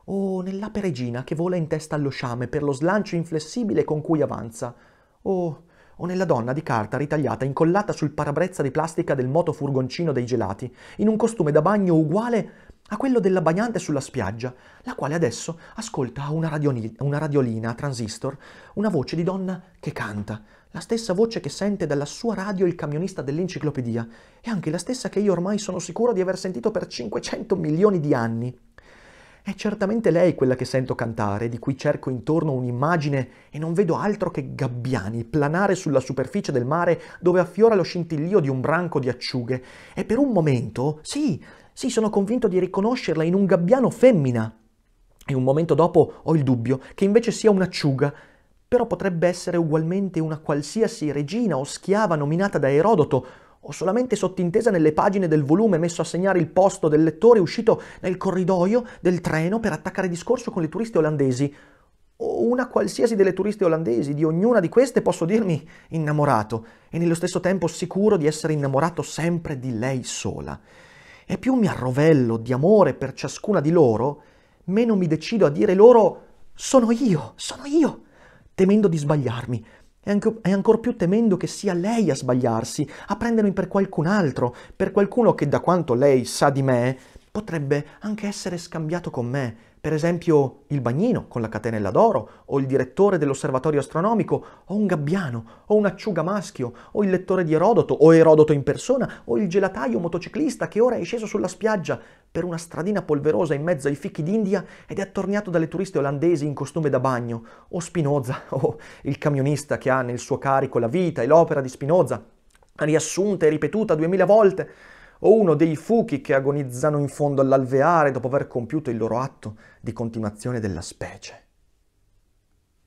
o nell'ape regina che vola in testa allo sciame per lo slancio inflessibile con cui avanza, o, o nella donna di carta ritagliata incollata sul parabrezza di plastica del moto furgoncino dei gelati, in un costume da bagno uguale a quello della bagnante sulla spiaggia, la quale adesso ascolta a una, radioni- una radiolina a transistor una voce di donna che canta, la stessa voce che sente dalla sua radio il camionista dell'enciclopedia, e anche la stessa che io ormai sono sicuro di aver sentito per 500 milioni di anni. È certamente lei quella che sento cantare, di cui cerco intorno un'immagine e non vedo altro che gabbiani planare sulla superficie del mare dove affiora lo scintillio di un branco di acciughe. E per un momento, sì, sì, sono convinto di riconoscerla in un gabbiano femmina. E un momento dopo ho il dubbio che invece sia un'acciuga, però potrebbe essere ugualmente una qualsiasi regina o schiava nominata da Erodoto o solamente sottintesa nelle pagine del volume messo a segnare il posto del lettore uscito nel corridoio del treno per attaccare discorso con le turiste olandesi. O una qualsiasi delle turiste olandesi, di ognuna di queste posso dirmi innamorato e nello stesso tempo sicuro di essere innamorato sempre di lei sola. E più mi arrovello di amore per ciascuna di loro, meno mi decido a dire loro sono io, sono io, temendo di sbagliarmi, e, anche, e ancor più temendo che sia lei a sbagliarsi, a prendermi per qualcun altro, per qualcuno che da quanto lei sa di me potrebbe anche essere scambiato con me, per esempio il bagnino con la catenella d'oro, o il direttore dell'osservatorio astronomico, o un gabbiano, o un acciugamaschio, o il lettore di Erodoto, o Erodoto in persona, o il gelataio motociclista che ora è sceso sulla spiaggia per una stradina polverosa in mezzo ai fichi d'India ed è attorniato dalle turiste olandesi in costume da bagno, o Spinoza, (laughs) o il camionista che ha nel suo carico la vita e l'opera di Spinoza, riassunta e ripetuta duemila volte, o uno dei fuchi che agonizzano in fondo all'alveare dopo aver compiuto il loro atto di continuazione della specie.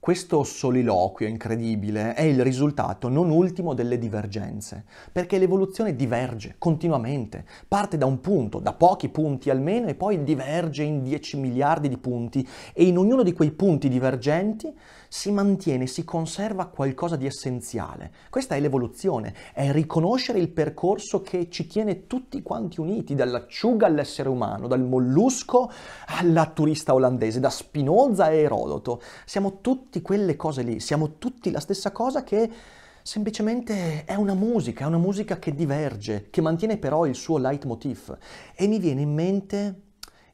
Questo soliloquio incredibile è il risultato non ultimo delle divergenze, perché l'evoluzione diverge continuamente, parte da un punto, da pochi punti almeno, e poi diverge in 10 miliardi di punti, e in ognuno di quei punti divergenti si mantiene, si conserva qualcosa di essenziale. Questa è l'evoluzione, è riconoscere il percorso che ci tiene tutti quanti uniti, dall'acciuga all'essere umano, dal mollusco alla turista olandese, da Spinoza a Erodoto. Siamo tutti quelle cose lì, siamo tutti la stessa cosa che semplicemente è una musica, è una musica che diverge, che mantiene però il suo leitmotiv. E mi viene in mente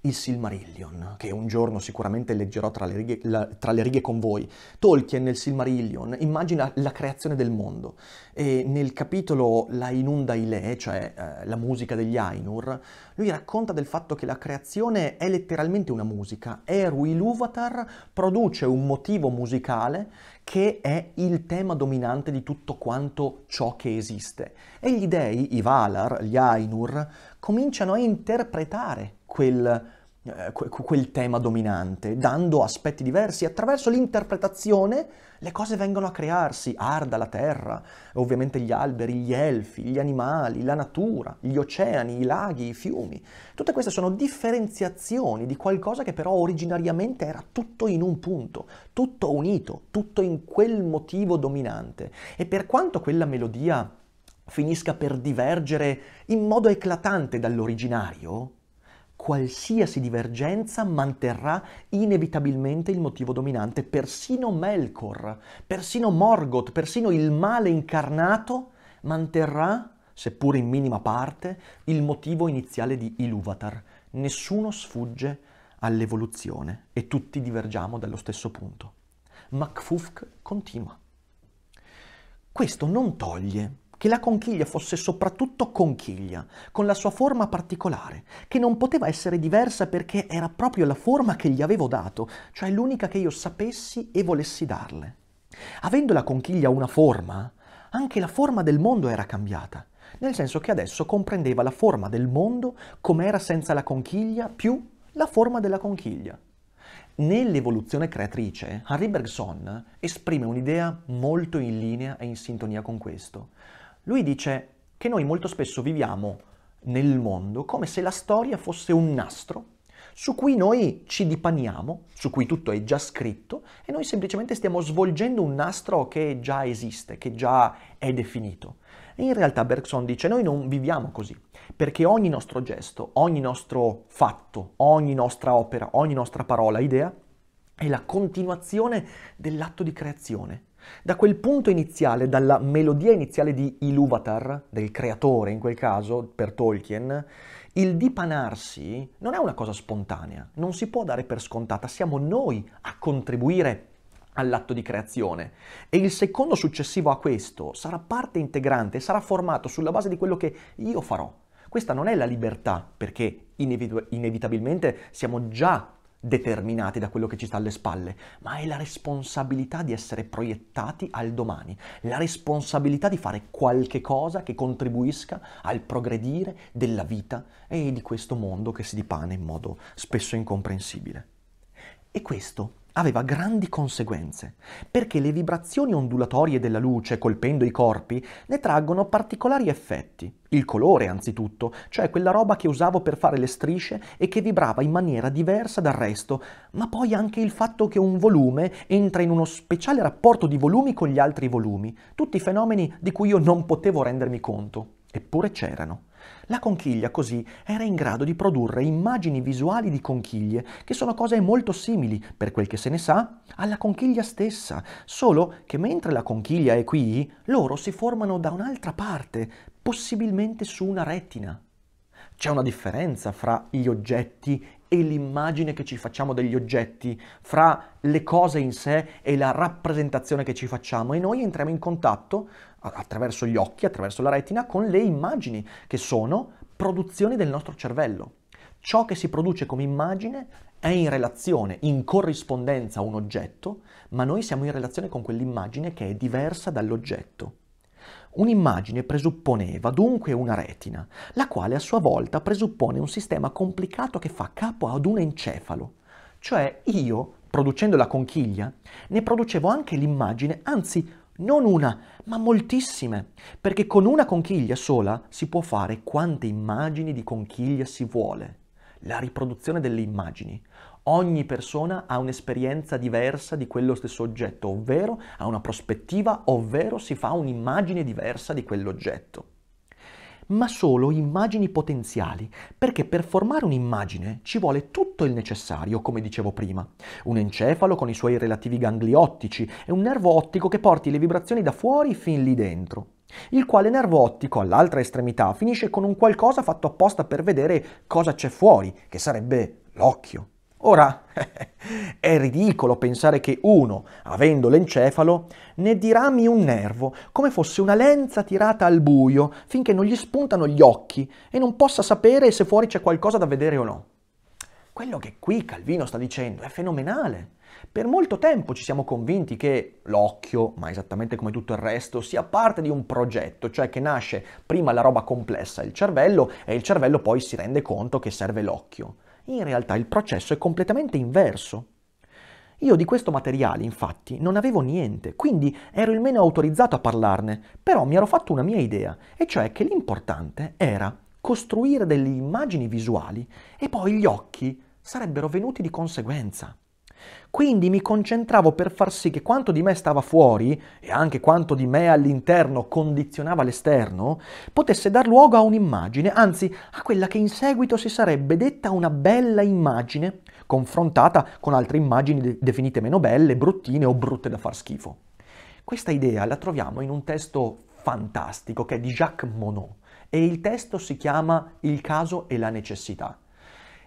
il Silmarillion, che un giorno sicuramente leggerò tra le righe, la, tra le righe con voi. Tolkien nel Silmarillion immagina la creazione del mondo e nel capitolo La Inunda Ile, cioè eh, la musica degli Ainur, lui racconta del fatto che la creazione è letteralmente una musica. Eru Iluvatar produce un motivo musicale che è il tema dominante di tutto quanto ciò che esiste. E gli dei, i Valar, gli Ainur, cominciano a interpretare quel, eh, quel tema dominante, dando aspetti diversi. Attraverso l'interpretazione le cose vengono a crearsi, arda la terra, ovviamente gli alberi, gli elfi, gli animali, la natura, gli oceani, i laghi, i fiumi. Tutte queste sono differenziazioni di qualcosa che però originariamente era tutto in un punto, tutto unito, tutto in quel motivo dominante. E per quanto quella melodia finisca per divergere in modo eclatante dall'originario, qualsiasi divergenza manterrà inevitabilmente il motivo dominante. Persino Melkor, persino Morgoth, persino il male incarnato manterrà, seppur in minima parte, il motivo iniziale di Iluvatar. Nessuno sfugge all'evoluzione e tutti divergiamo dallo stesso punto. Ma continua. Questo non toglie che la conchiglia fosse soprattutto conchiglia, con la sua forma particolare, che non poteva essere diversa perché era proprio la forma che gli avevo dato, cioè l'unica che io sapessi e volessi darle. Avendo la conchiglia una forma, anche la forma del mondo era cambiata, nel senso che adesso comprendeva la forma del mondo come era senza la conchiglia più la forma della conchiglia. Nell'evoluzione creatrice, Harry Bergson esprime un'idea molto in linea e in sintonia con questo lui dice che noi molto spesso viviamo nel mondo come se la storia fosse un nastro su cui noi ci dipaniamo, su cui tutto è già scritto e noi semplicemente stiamo svolgendo un nastro che già esiste, che già è definito. E in realtà Bergson dice noi non viviamo così, perché ogni nostro gesto, ogni nostro fatto, ogni nostra opera, ogni nostra parola, idea, è la continuazione dell'atto di creazione, da quel punto iniziale, dalla melodia iniziale di Iluvatar, del creatore in quel caso, per Tolkien, il dipanarsi non è una cosa spontanea, non si può dare per scontata, siamo noi a contribuire all'atto di creazione e il secondo successivo a questo sarà parte integrante, sarà formato sulla base di quello che io farò. Questa non è la libertà perché inevit- inevitabilmente siamo già determinati da quello che ci sta alle spalle, ma è la responsabilità di essere proiettati al domani, la responsabilità di fare qualche cosa che contribuisca al progredire della vita e di questo mondo che si dipane in modo spesso incomprensibile. E questo è aveva grandi conseguenze, perché le vibrazioni ondulatorie della luce colpendo i corpi ne traggono particolari effetti. Il colore, anzitutto, cioè quella roba che usavo per fare le strisce e che vibrava in maniera diversa dal resto, ma poi anche il fatto che un volume entra in uno speciale rapporto di volumi con gli altri volumi, tutti fenomeni di cui io non potevo rendermi conto, eppure c'erano. La conchiglia così era in grado di produrre immagini visuali di conchiglie, che sono cose molto simili, per quel che se ne sa, alla conchiglia stessa, solo che mentre la conchiglia è qui, loro si formano da un'altra parte, possibilmente su una retina. C'è una differenza fra gli oggetti e l'immagine che ci facciamo degli oggetti, fra le cose in sé e la rappresentazione che ci facciamo e noi entriamo in contatto attraverso gli occhi, attraverso la retina, con le immagini che sono produzioni del nostro cervello. Ciò che si produce come immagine è in relazione, in corrispondenza a un oggetto, ma noi siamo in relazione con quell'immagine che è diversa dall'oggetto. Un'immagine presupponeva dunque una retina, la quale a sua volta presuppone un sistema complicato che fa capo ad un encefalo. Cioè io, producendo la conchiglia, ne producevo anche l'immagine, anzi non una, ma moltissime, perché con una conchiglia sola si può fare quante immagini di conchiglia si vuole. La riproduzione delle immagini. Ogni persona ha un'esperienza diversa di quello stesso oggetto, ovvero ha una prospettiva, ovvero si fa un'immagine diversa di quell'oggetto ma solo immagini potenziali, perché per formare un'immagine ci vuole tutto il necessario, come dicevo prima. Un encefalo con i suoi relativi gangli ottici e un nervo ottico che porti le vibrazioni da fuori fin lì dentro il quale nervo ottico all'altra estremità finisce con un qualcosa fatto apposta per vedere cosa c'è fuori, che sarebbe l'occhio. Ora, (laughs) è ridicolo pensare che uno, avendo l'encefalo, ne dirami un nervo, come fosse una lenza tirata al buio, finché non gli spuntano gli occhi e non possa sapere se fuori c'è qualcosa da vedere o no. Quello che qui Calvino sta dicendo è fenomenale. Per molto tempo ci siamo convinti che l'occhio, ma esattamente come tutto il resto, sia parte di un progetto, cioè che nasce prima la roba complessa, il cervello, e il cervello poi si rende conto che serve l'occhio in realtà il processo è completamente inverso. Io di questo materiale, infatti, non avevo niente, quindi ero il meno autorizzato a parlarne, però mi ero fatto una mia idea, e cioè che l'importante era costruire delle immagini visuali e poi gli occhi sarebbero venuti di conseguenza. Quindi mi concentravo per far sì che quanto di me stava fuori e anche quanto di me all'interno condizionava l'esterno, potesse dar luogo a un'immagine, anzi a quella che in seguito si sarebbe detta una bella immagine, confrontata con altre immagini de- definite meno belle, bruttine o brutte da far schifo. Questa idea la troviamo in un testo fantastico che è di Jacques Monod e il testo si chiama Il caso e la necessità.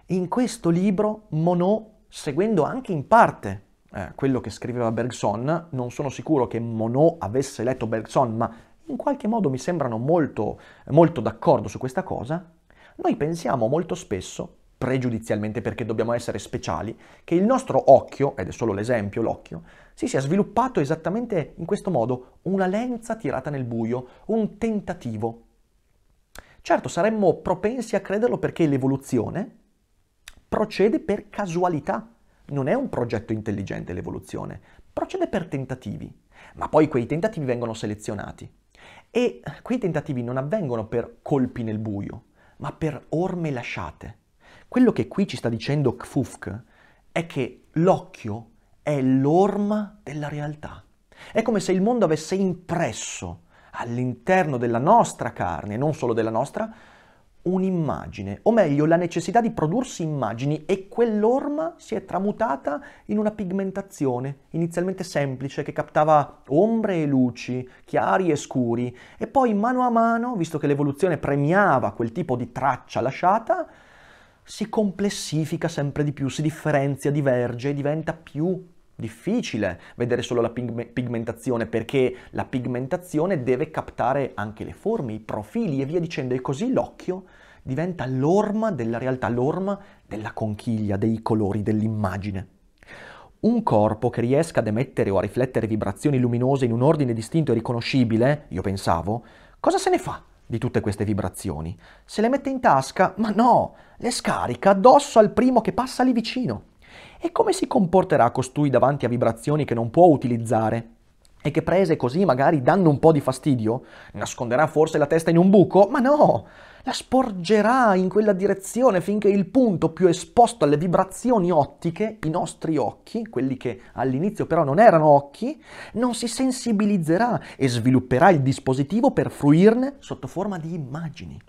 In questo libro Monod seguendo anche in parte eh, quello che scriveva Bergson, non sono sicuro che Monod avesse letto Bergson, ma in qualche modo mi sembrano molto, molto d'accordo su questa cosa, noi pensiamo molto spesso, pregiudizialmente perché dobbiamo essere speciali, che il nostro occhio, ed è solo l'esempio, l'occhio, si sia sviluppato esattamente in questo modo, una lenza tirata nel buio, un tentativo. Certo, saremmo propensi a crederlo perché l'evoluzione, procede per casualità. Non è un progetto intelligente l'evoluzione, procede per tentativi, ma poi quei tentativi vengono selezionati. E quei tentativi non avvengono per colpi nel buio, ma per orme lasciate. Quello che qui ci sta dicendo Kfufk è che l'occhio è l'orma della realtà. È come se il mondo avesse impresso all'interno della nostra carne, non solo della nostra, un'immagine, o meglio la necessità di prodursi immagini e quell'orma si è tramutata in una pigmentazione inizialmente semplice che captava ombre e luci, chiari e scuri e poi mano a mano, visto che l'evoluzione premiava quel tipo di traccia lasciata, si complessifica sempre di più, si differenzia, diverge, diventa più difficile vedere solo la pigmentazione perché la pigmentazione deve captare anche le forme, i profili e via dicendo e così l'occhio diventa l'orma della realtà, l'orma della conchiglia, dei colori, dell'immagine. Un corpo che riesca ad emettere o a riflettere vibrazioni luminose in un ordine distinto e riconoscibile, io pensavo, cosa se ne fa di tutte queste vibrazioni? Se le mette in tasca? Ma no, le scarica addosso al primo che passa lì vicino. E come si comporterà costui davanti a vibrazioni che non può utilizzare? E che prese così magari danno un po' di fastidio? Nasconderà forse la testa in un buco? Ma no! La sporgerà in quella direzione finché il punto più esposto alle vibrazioni ottiche, i nostri occhi, quelli che all'inizio però non erano occhi, non si sensibilizzerà e svilupperà il dispositivo per fruirne sotto forma di immagini.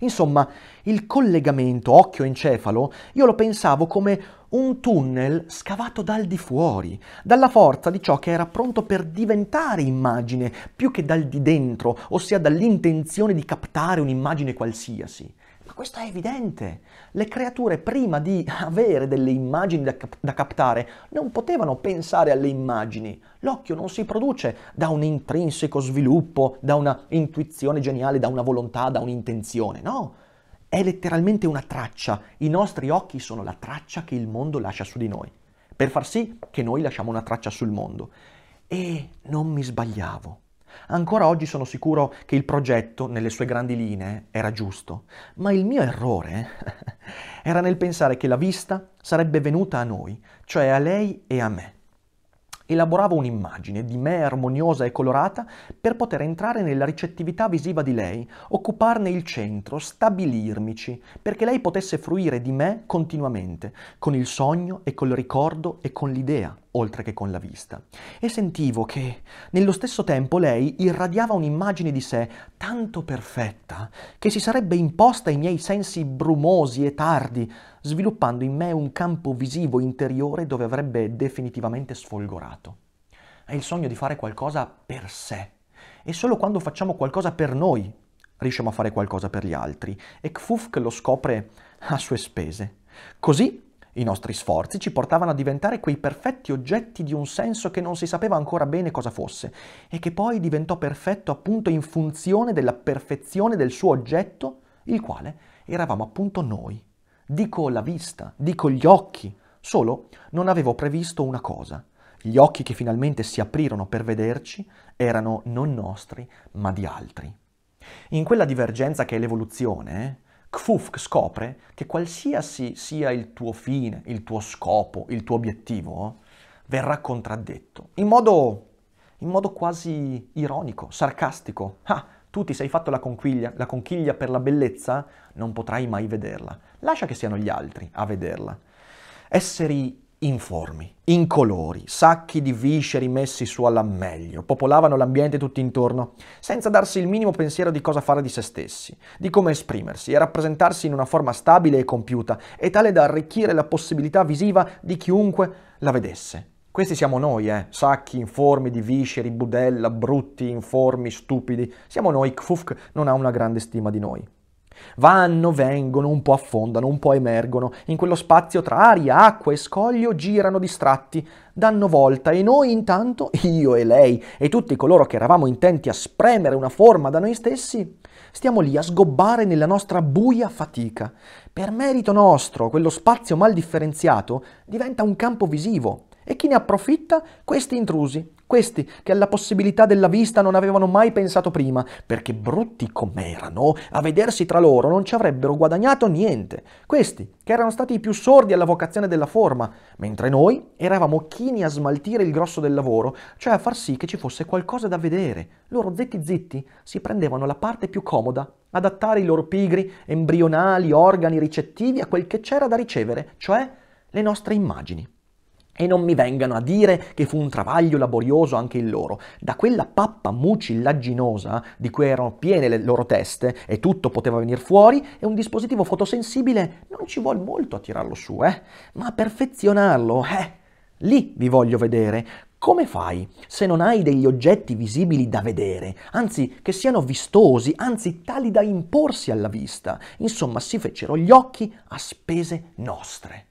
Insomma, il collegamento occhio-encefalo io lo pensavo come un tunnel scavato dal di fuori, dalla forza di ciò che era pronto per diventare immagine, più che dal di dentro, ossia dall'intenzione di captare un'immagine qualsiasi. Ma questo è evidente. Le creature prima di avere delle immagini da, cap- da, captare non potevano pensare alle immagini. L'occhio non si produce da un intrinseco sviluppo, da una intuizione geniale, da una volontà, da un'intenzione, no è letteralmente una traccia, i nostri occhi sono la traccia che il mondo lascia su di noi, per far sì che noi lasciamo una traccia sul mondo. E non mi sbagliavo. Ancora oggi sono sicuro che il progetto, nelle sue grandi linee, era giusto, ma il mio errore (laughs) era nel pensare che la vista sarebbe venuta a noi, cioè a lei e a me. Elaboravo un'immagine di me armoniosa e colorata per poter entrare nella ricettività visiva di lei, occuparne il centro, stabilirmici, perché lei potesse fruire di me continuamente, con il sogno e col ricordo e con l'idea oltre che con la vista, e sentivo che nello stesso tempo lei irradiava un'immagine di sé tanto perfetta che si sarebbe imposta ai miei sensi brumosi e tardi, sviluppando in me un campo visivo interiore dove avrebbe definitivamente sfolgorato. È il sogno di fare qualcosa per sé. E solo quando facciamo qualcosa per noi, riusciamo a fare qualcosa per gli altri e Kfufk lo scopre a sue spese. Così i nostri sforzi ci portavano a diventare quei perfetti oggetti di un senso che non si sapeva ancora bene cosa fosse e che poi diventò perfetto appunto in funzione della perfezione del suo oggetto, il quale eravamo appunto noi. Dico la vista, dico gli occhi, solo non avevo previsto una cosa. Gli occhi che finalmente si aprirono per vederci erano non nostri, ma di altri. In quella divergenza che è l'evoluzione, eh, Kfufk scopre che qualsiasi sia il tuo fine, il tuo scopo, il tuo obiettivo, verrà contraddetto in modo, in modo quasi ironico, sarcastico. Ah, tu ti sei fatto la conchiglia, la conchiglia per la bellezza, non potrai mai vederla. Lascia che siano gli altri a vederla. Esseri informi, incolori, sacchi di visceri messi su alla meglio, popolavano l'ambiente tutto intorno, senza darsi il minimo pensiero di cosa fare di se stessi, di come esprimersi e rappresentarsi in una forma stabile e compiuta, e tale da arricchire la possibilità visiva di chiunque la vedesse. Questi siamo noi, eh, sacchi, informi, di visceri, budella, brutti, informi, stupidi. Siamo noi, Kfufk non ha una grande stima di noi. Vanno, vengono, un po' affondano, un po' emergono, in quello spazio tra aria, acqua e scoglio girano distratti, danno volta e noi intanto, (laughs) io e lei e tutti coloro che eravamo intenti a spremere una forma da noi stessi, stiamo lì a sgobbare nella nostra buia fatica. Per merito nostro quello spazio mal differenziato diventa un campo visivo e chi ne approfitta? Questi intrusi, questi, che alla possibilità della vista non avevano mai pensato prima, perché brutti com'erano, a vedersi tra loro non ci avrebbero guadagnato niente. Questi, che erano stati i più sordi alla vocazione della forma, mentre noi eravamo chini a smaltire il grosso del lavoro, cioè a far sì che ci fosse qualcosa da vedere. Loro zitti zitti si prendevano la parte più comoda, adattare i loro pigri, embrionali, organi ricettivi a quel che c'era da ricevere, cioè le nostre immagini. E non mi vengano a dire che fu un travaglio laborioso anche il loro. Da quella pappa mucillaginosa di cui erano piene le loro teste e tutto poteva venire fuori, e un dispositivo fotosensibile non ci vuole molto a tirarlo su, eh? Ma a perfezionarlo, eh? Lì vi voglio vedere. Come fai se non hai degli oggetti visibili da vedere, anzi che siano vistosi, anzi tali da imporsi alla vista? Insomma, si fecero gli occhi a spese nostre.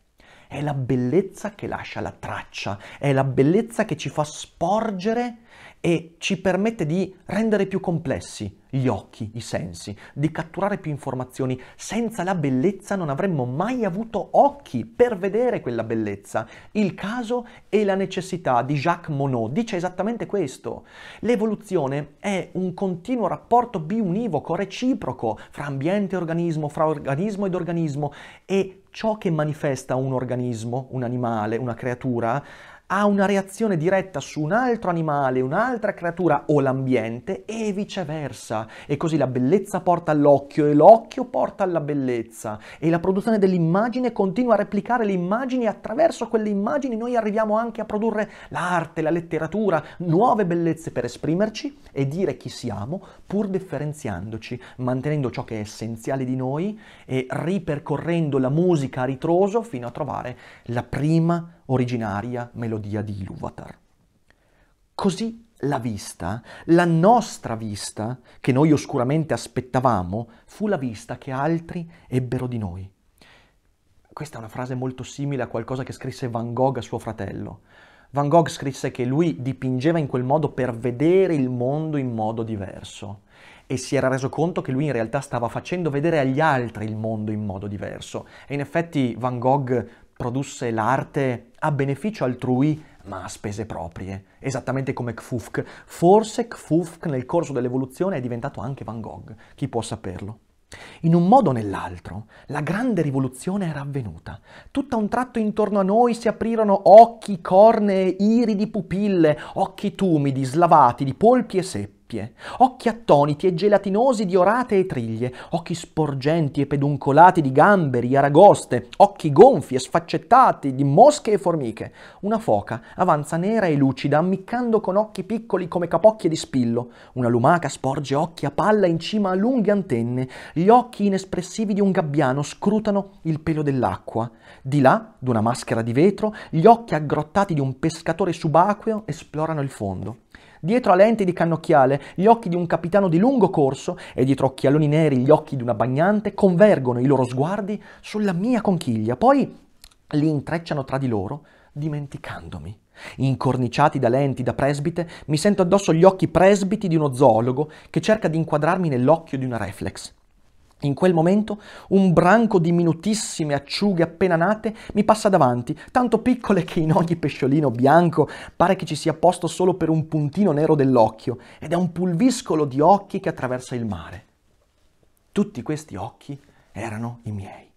È la bellezza che lascia la traccia, è la bellezza che ci fa sporgere e ci permette di rendere più complessi gli occhi, i sensi, di catturare più informazioni. Senza la bellezza non avremmo mai avuto occhi per vedere quella bellezza. Il caso e la necessità di Jacques Monod dice esattamente questo. L'evoluzione è un continuo rapporto biunivoco, reciproco, fra ambiente e organismo, fra organismo ed organismo e ciò che manifesta un organismo, un animale, una creatura, ha una reazione diretta su un altro animale, un'altra creatura o l'ambiente e viceversa. E così la bellezza porta all'occhio e l'occhio porta alla bellezza e la produzione dell'immagine continua a replicare le immagini e attraverso quelle immagini noi arriviamo anche a produrre l'arte, la letteratura, nuove bellezze per esprimerci e dire chi siamo pur differenziandoci, mantenendo ciò che è essenziale di noi e ripercorrendo la musica a ritroso fino a trovare la prima originaria melodia di Iluvatar. Così la vista, la nostra vista, che noi oscuramente aspettavamo, fu la vista che altri ebbero di noi. Questa è una frase molto simile a qualcosa che scrisse Van Gogh a suo fratello. Van Gogh scrisse che lui dipingeva in quel modo per vedere il mondo in modo diverso e si era reso conto che lui in realtà stava facendo vedere agli altri il mondo in modo diverso. E in effetti Van Gogh produsse l'arte a beneficio altrui ma a spese proprie, esattamente come Kfufk. Forse Kfufk nel corso dell'evoluzione è diventato anche Van Gogh, chi può saperlo. In un modo o nell'altro, la grande rivoluzione era avvenuta. Tutto a un tratto intorno a noi si aprirono occhi, cornee, iridi pupille, occhi tumidi, slavati di polpi e seppi doppie, occhi attoniti e gelatinosi di orate e triglie, occhi sporgenti e peduncolati di gamberi, aragoste, occhi gonfi e sfaccettati di mosche e formiche. Una foca avanza nera e lucida, ammiccando con occhi piccoli come capocchie di spillo. Una lumaca sporge occhi a palla in cima a lunghe antenne. Gli occhi inespressivi di un gabbiano scrutano il pelo dell'acqua. Di là, d'una maschera di vetro, gli occhi aggrottati di un pescatore subacqueo esplorano il fondo dietro a lenti di cannocchiale gli occhi di un capitano di lungo corso e dietro occhialoni neri gli occhi di una bagnante convergono i loro sguardi sulla mia conchiglia, poi li intrecciano tra di loro, dimenticandomi. Incorniciati da lenti da presbite, mi sento addosso gli occhi presbiti di uno zoologo che cerca di inquadrarmi nell'occhio di una reflex. In quel momento un branco di minutissime acciughe appena nate mi passa davanti, tanto piccole che in ogni pesciolino bianco pare che ci sia posto solo per un puntino nero dell'occhio, ed è un pulviscolo di occhi che attraversa il mare. Tutti questi occhi erano i miei.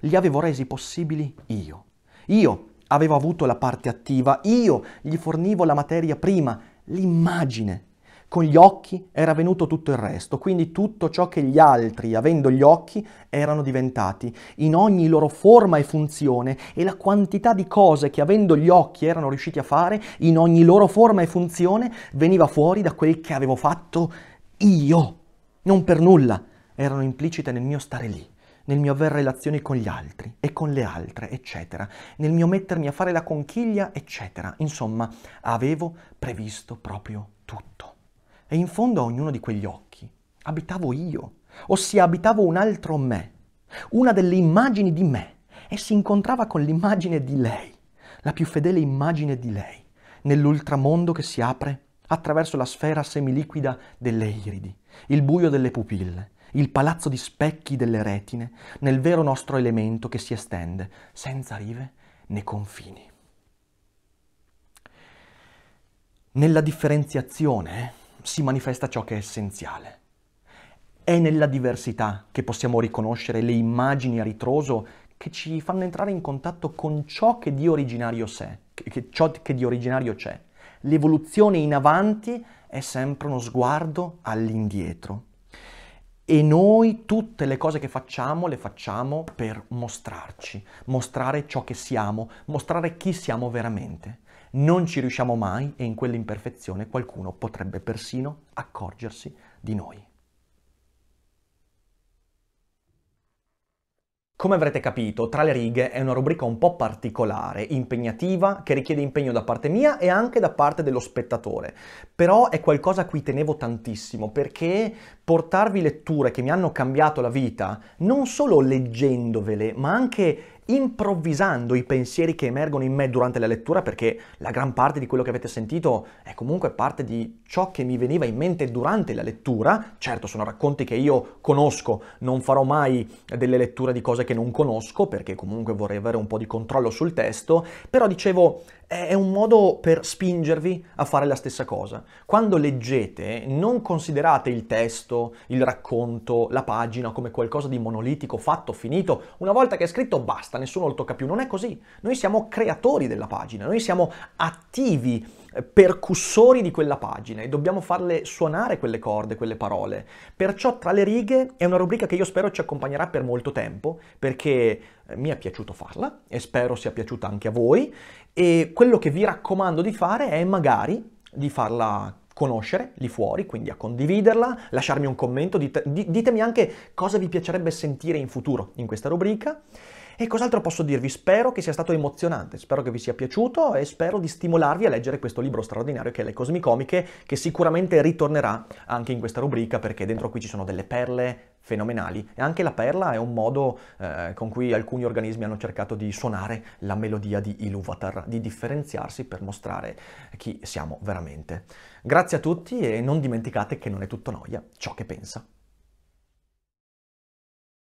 Li avevo resi possibili io. Io avevo avuto la parte attiva, io gli fornivo la materia prima, l'immagine con gli occhi era venuto tutto il resto, quindi tutto ciò che gli altri, avendo gli occhi, erano diventati, in ogni loro forma e funzione, e la quantità di cose che avendo gli occhi erano riusciti a fare, in ogni loro forma e funzione, veniva fuori da quel che avevo fatto io. Non per nulla, erano implicite nel mio stare lì nel mio aver relazioni con gli altri e con le altre, eccetera, nel mio mettermi a fare la conchiglia, eccetera. Insomma, avevo previsto proprio e in fondo a ognuno di quegli occhi abitavo io, ossia abitavo un altro me, una delle immagini di me, e si incontrava con l'immagine di lei, la più fedele immagine di lei, nell'ultramondo che si apre attraverso la sfera semiliquida delle iridi, il buio delle pupille, il palazzo di specchi delle retine, nel vero nostro elemento che si estende senza rive né confini. Nella differenziazione, eh, si manifesta ciò che è essenziale. È nella diversità che possiamo riconoscere le immagini a ritroso che ci fanno entrare in contatto con ciò che di originario, sé, che, ciò che di originario c'è. L'evoluzione in avanti è sempre uno sguardo all'indietro. E noi tutte le cose che facciamo le facciamo per mostrarci, mostrare ciò che siamo, mostrare chi siamo veramente non ci riusciamo mai e in quell'imperfezione qualcuno potrebbe persino accorgersi di noi. Come avrete capito, Tra le righe è una rubrica un po' particolare, impegnativa, che richiede impegno da parte mia e anche da parte dello spettatore. Però è qualcosa a cui tenevo tantissimo, perché portarvi letture che mi hanno cambiato la vita, non solo leggendovele, ma anche improvvisando i pensieri che emergono in me durante la lettura, perché la gran parte di quello che avete sentito è comunque parte di ciò che mi veniva in mente durante la lettura. Certo, sono racconti che io conosco, non farò mai delle letture di cose che non conosco, perché comunque vorrei avere un po' di controllo sul testo, però dicevo, è un modo per spingervi a fare la stessa cosa. Quando leggete non considerate il testo, il racconto, la pagina come qualcosa di monolitico, fatto, finito. Una volta che è scritto basta, nessuno lo tocca più. Non è così. Noi siamo creatori della pagina, noi siamo attivi percussori di quella pagina e dobbiamo farle suonare quelle corde, quelle parole. Perciò tra le righe è una rubrica che io spero ci accompagnerà per molto tempo perché eh, mi è piaciuto farla e spero sia piaciuta anche a voi e quello che vi raccomando di fare è magari di farla conoscere lì fuori, quindi a condividerla, lasciarmi un commento, dite, ditemi anche cosa vi piacerebbe sentire in futuro in questa rubrica e cos'altro posso dirvi? Spero che sia stato emozionante, spero che vi sia piaciuto e spero di stimolarvi a leggere questo libro straordinario che è Le Cosmicomiche, che sicuramente ritornerà anche in questa rubrica perché dentro qui ci sono delle perle fenomenali e anche la perla è un modo eh, con cui alcuni organismi hanno cercato di suonare la melodia di Iluvatar, di differenziarsi per mostrare chi siamo veramente. Grazie a tutti e non dimenticate che non è tutto noia ciò che pensa.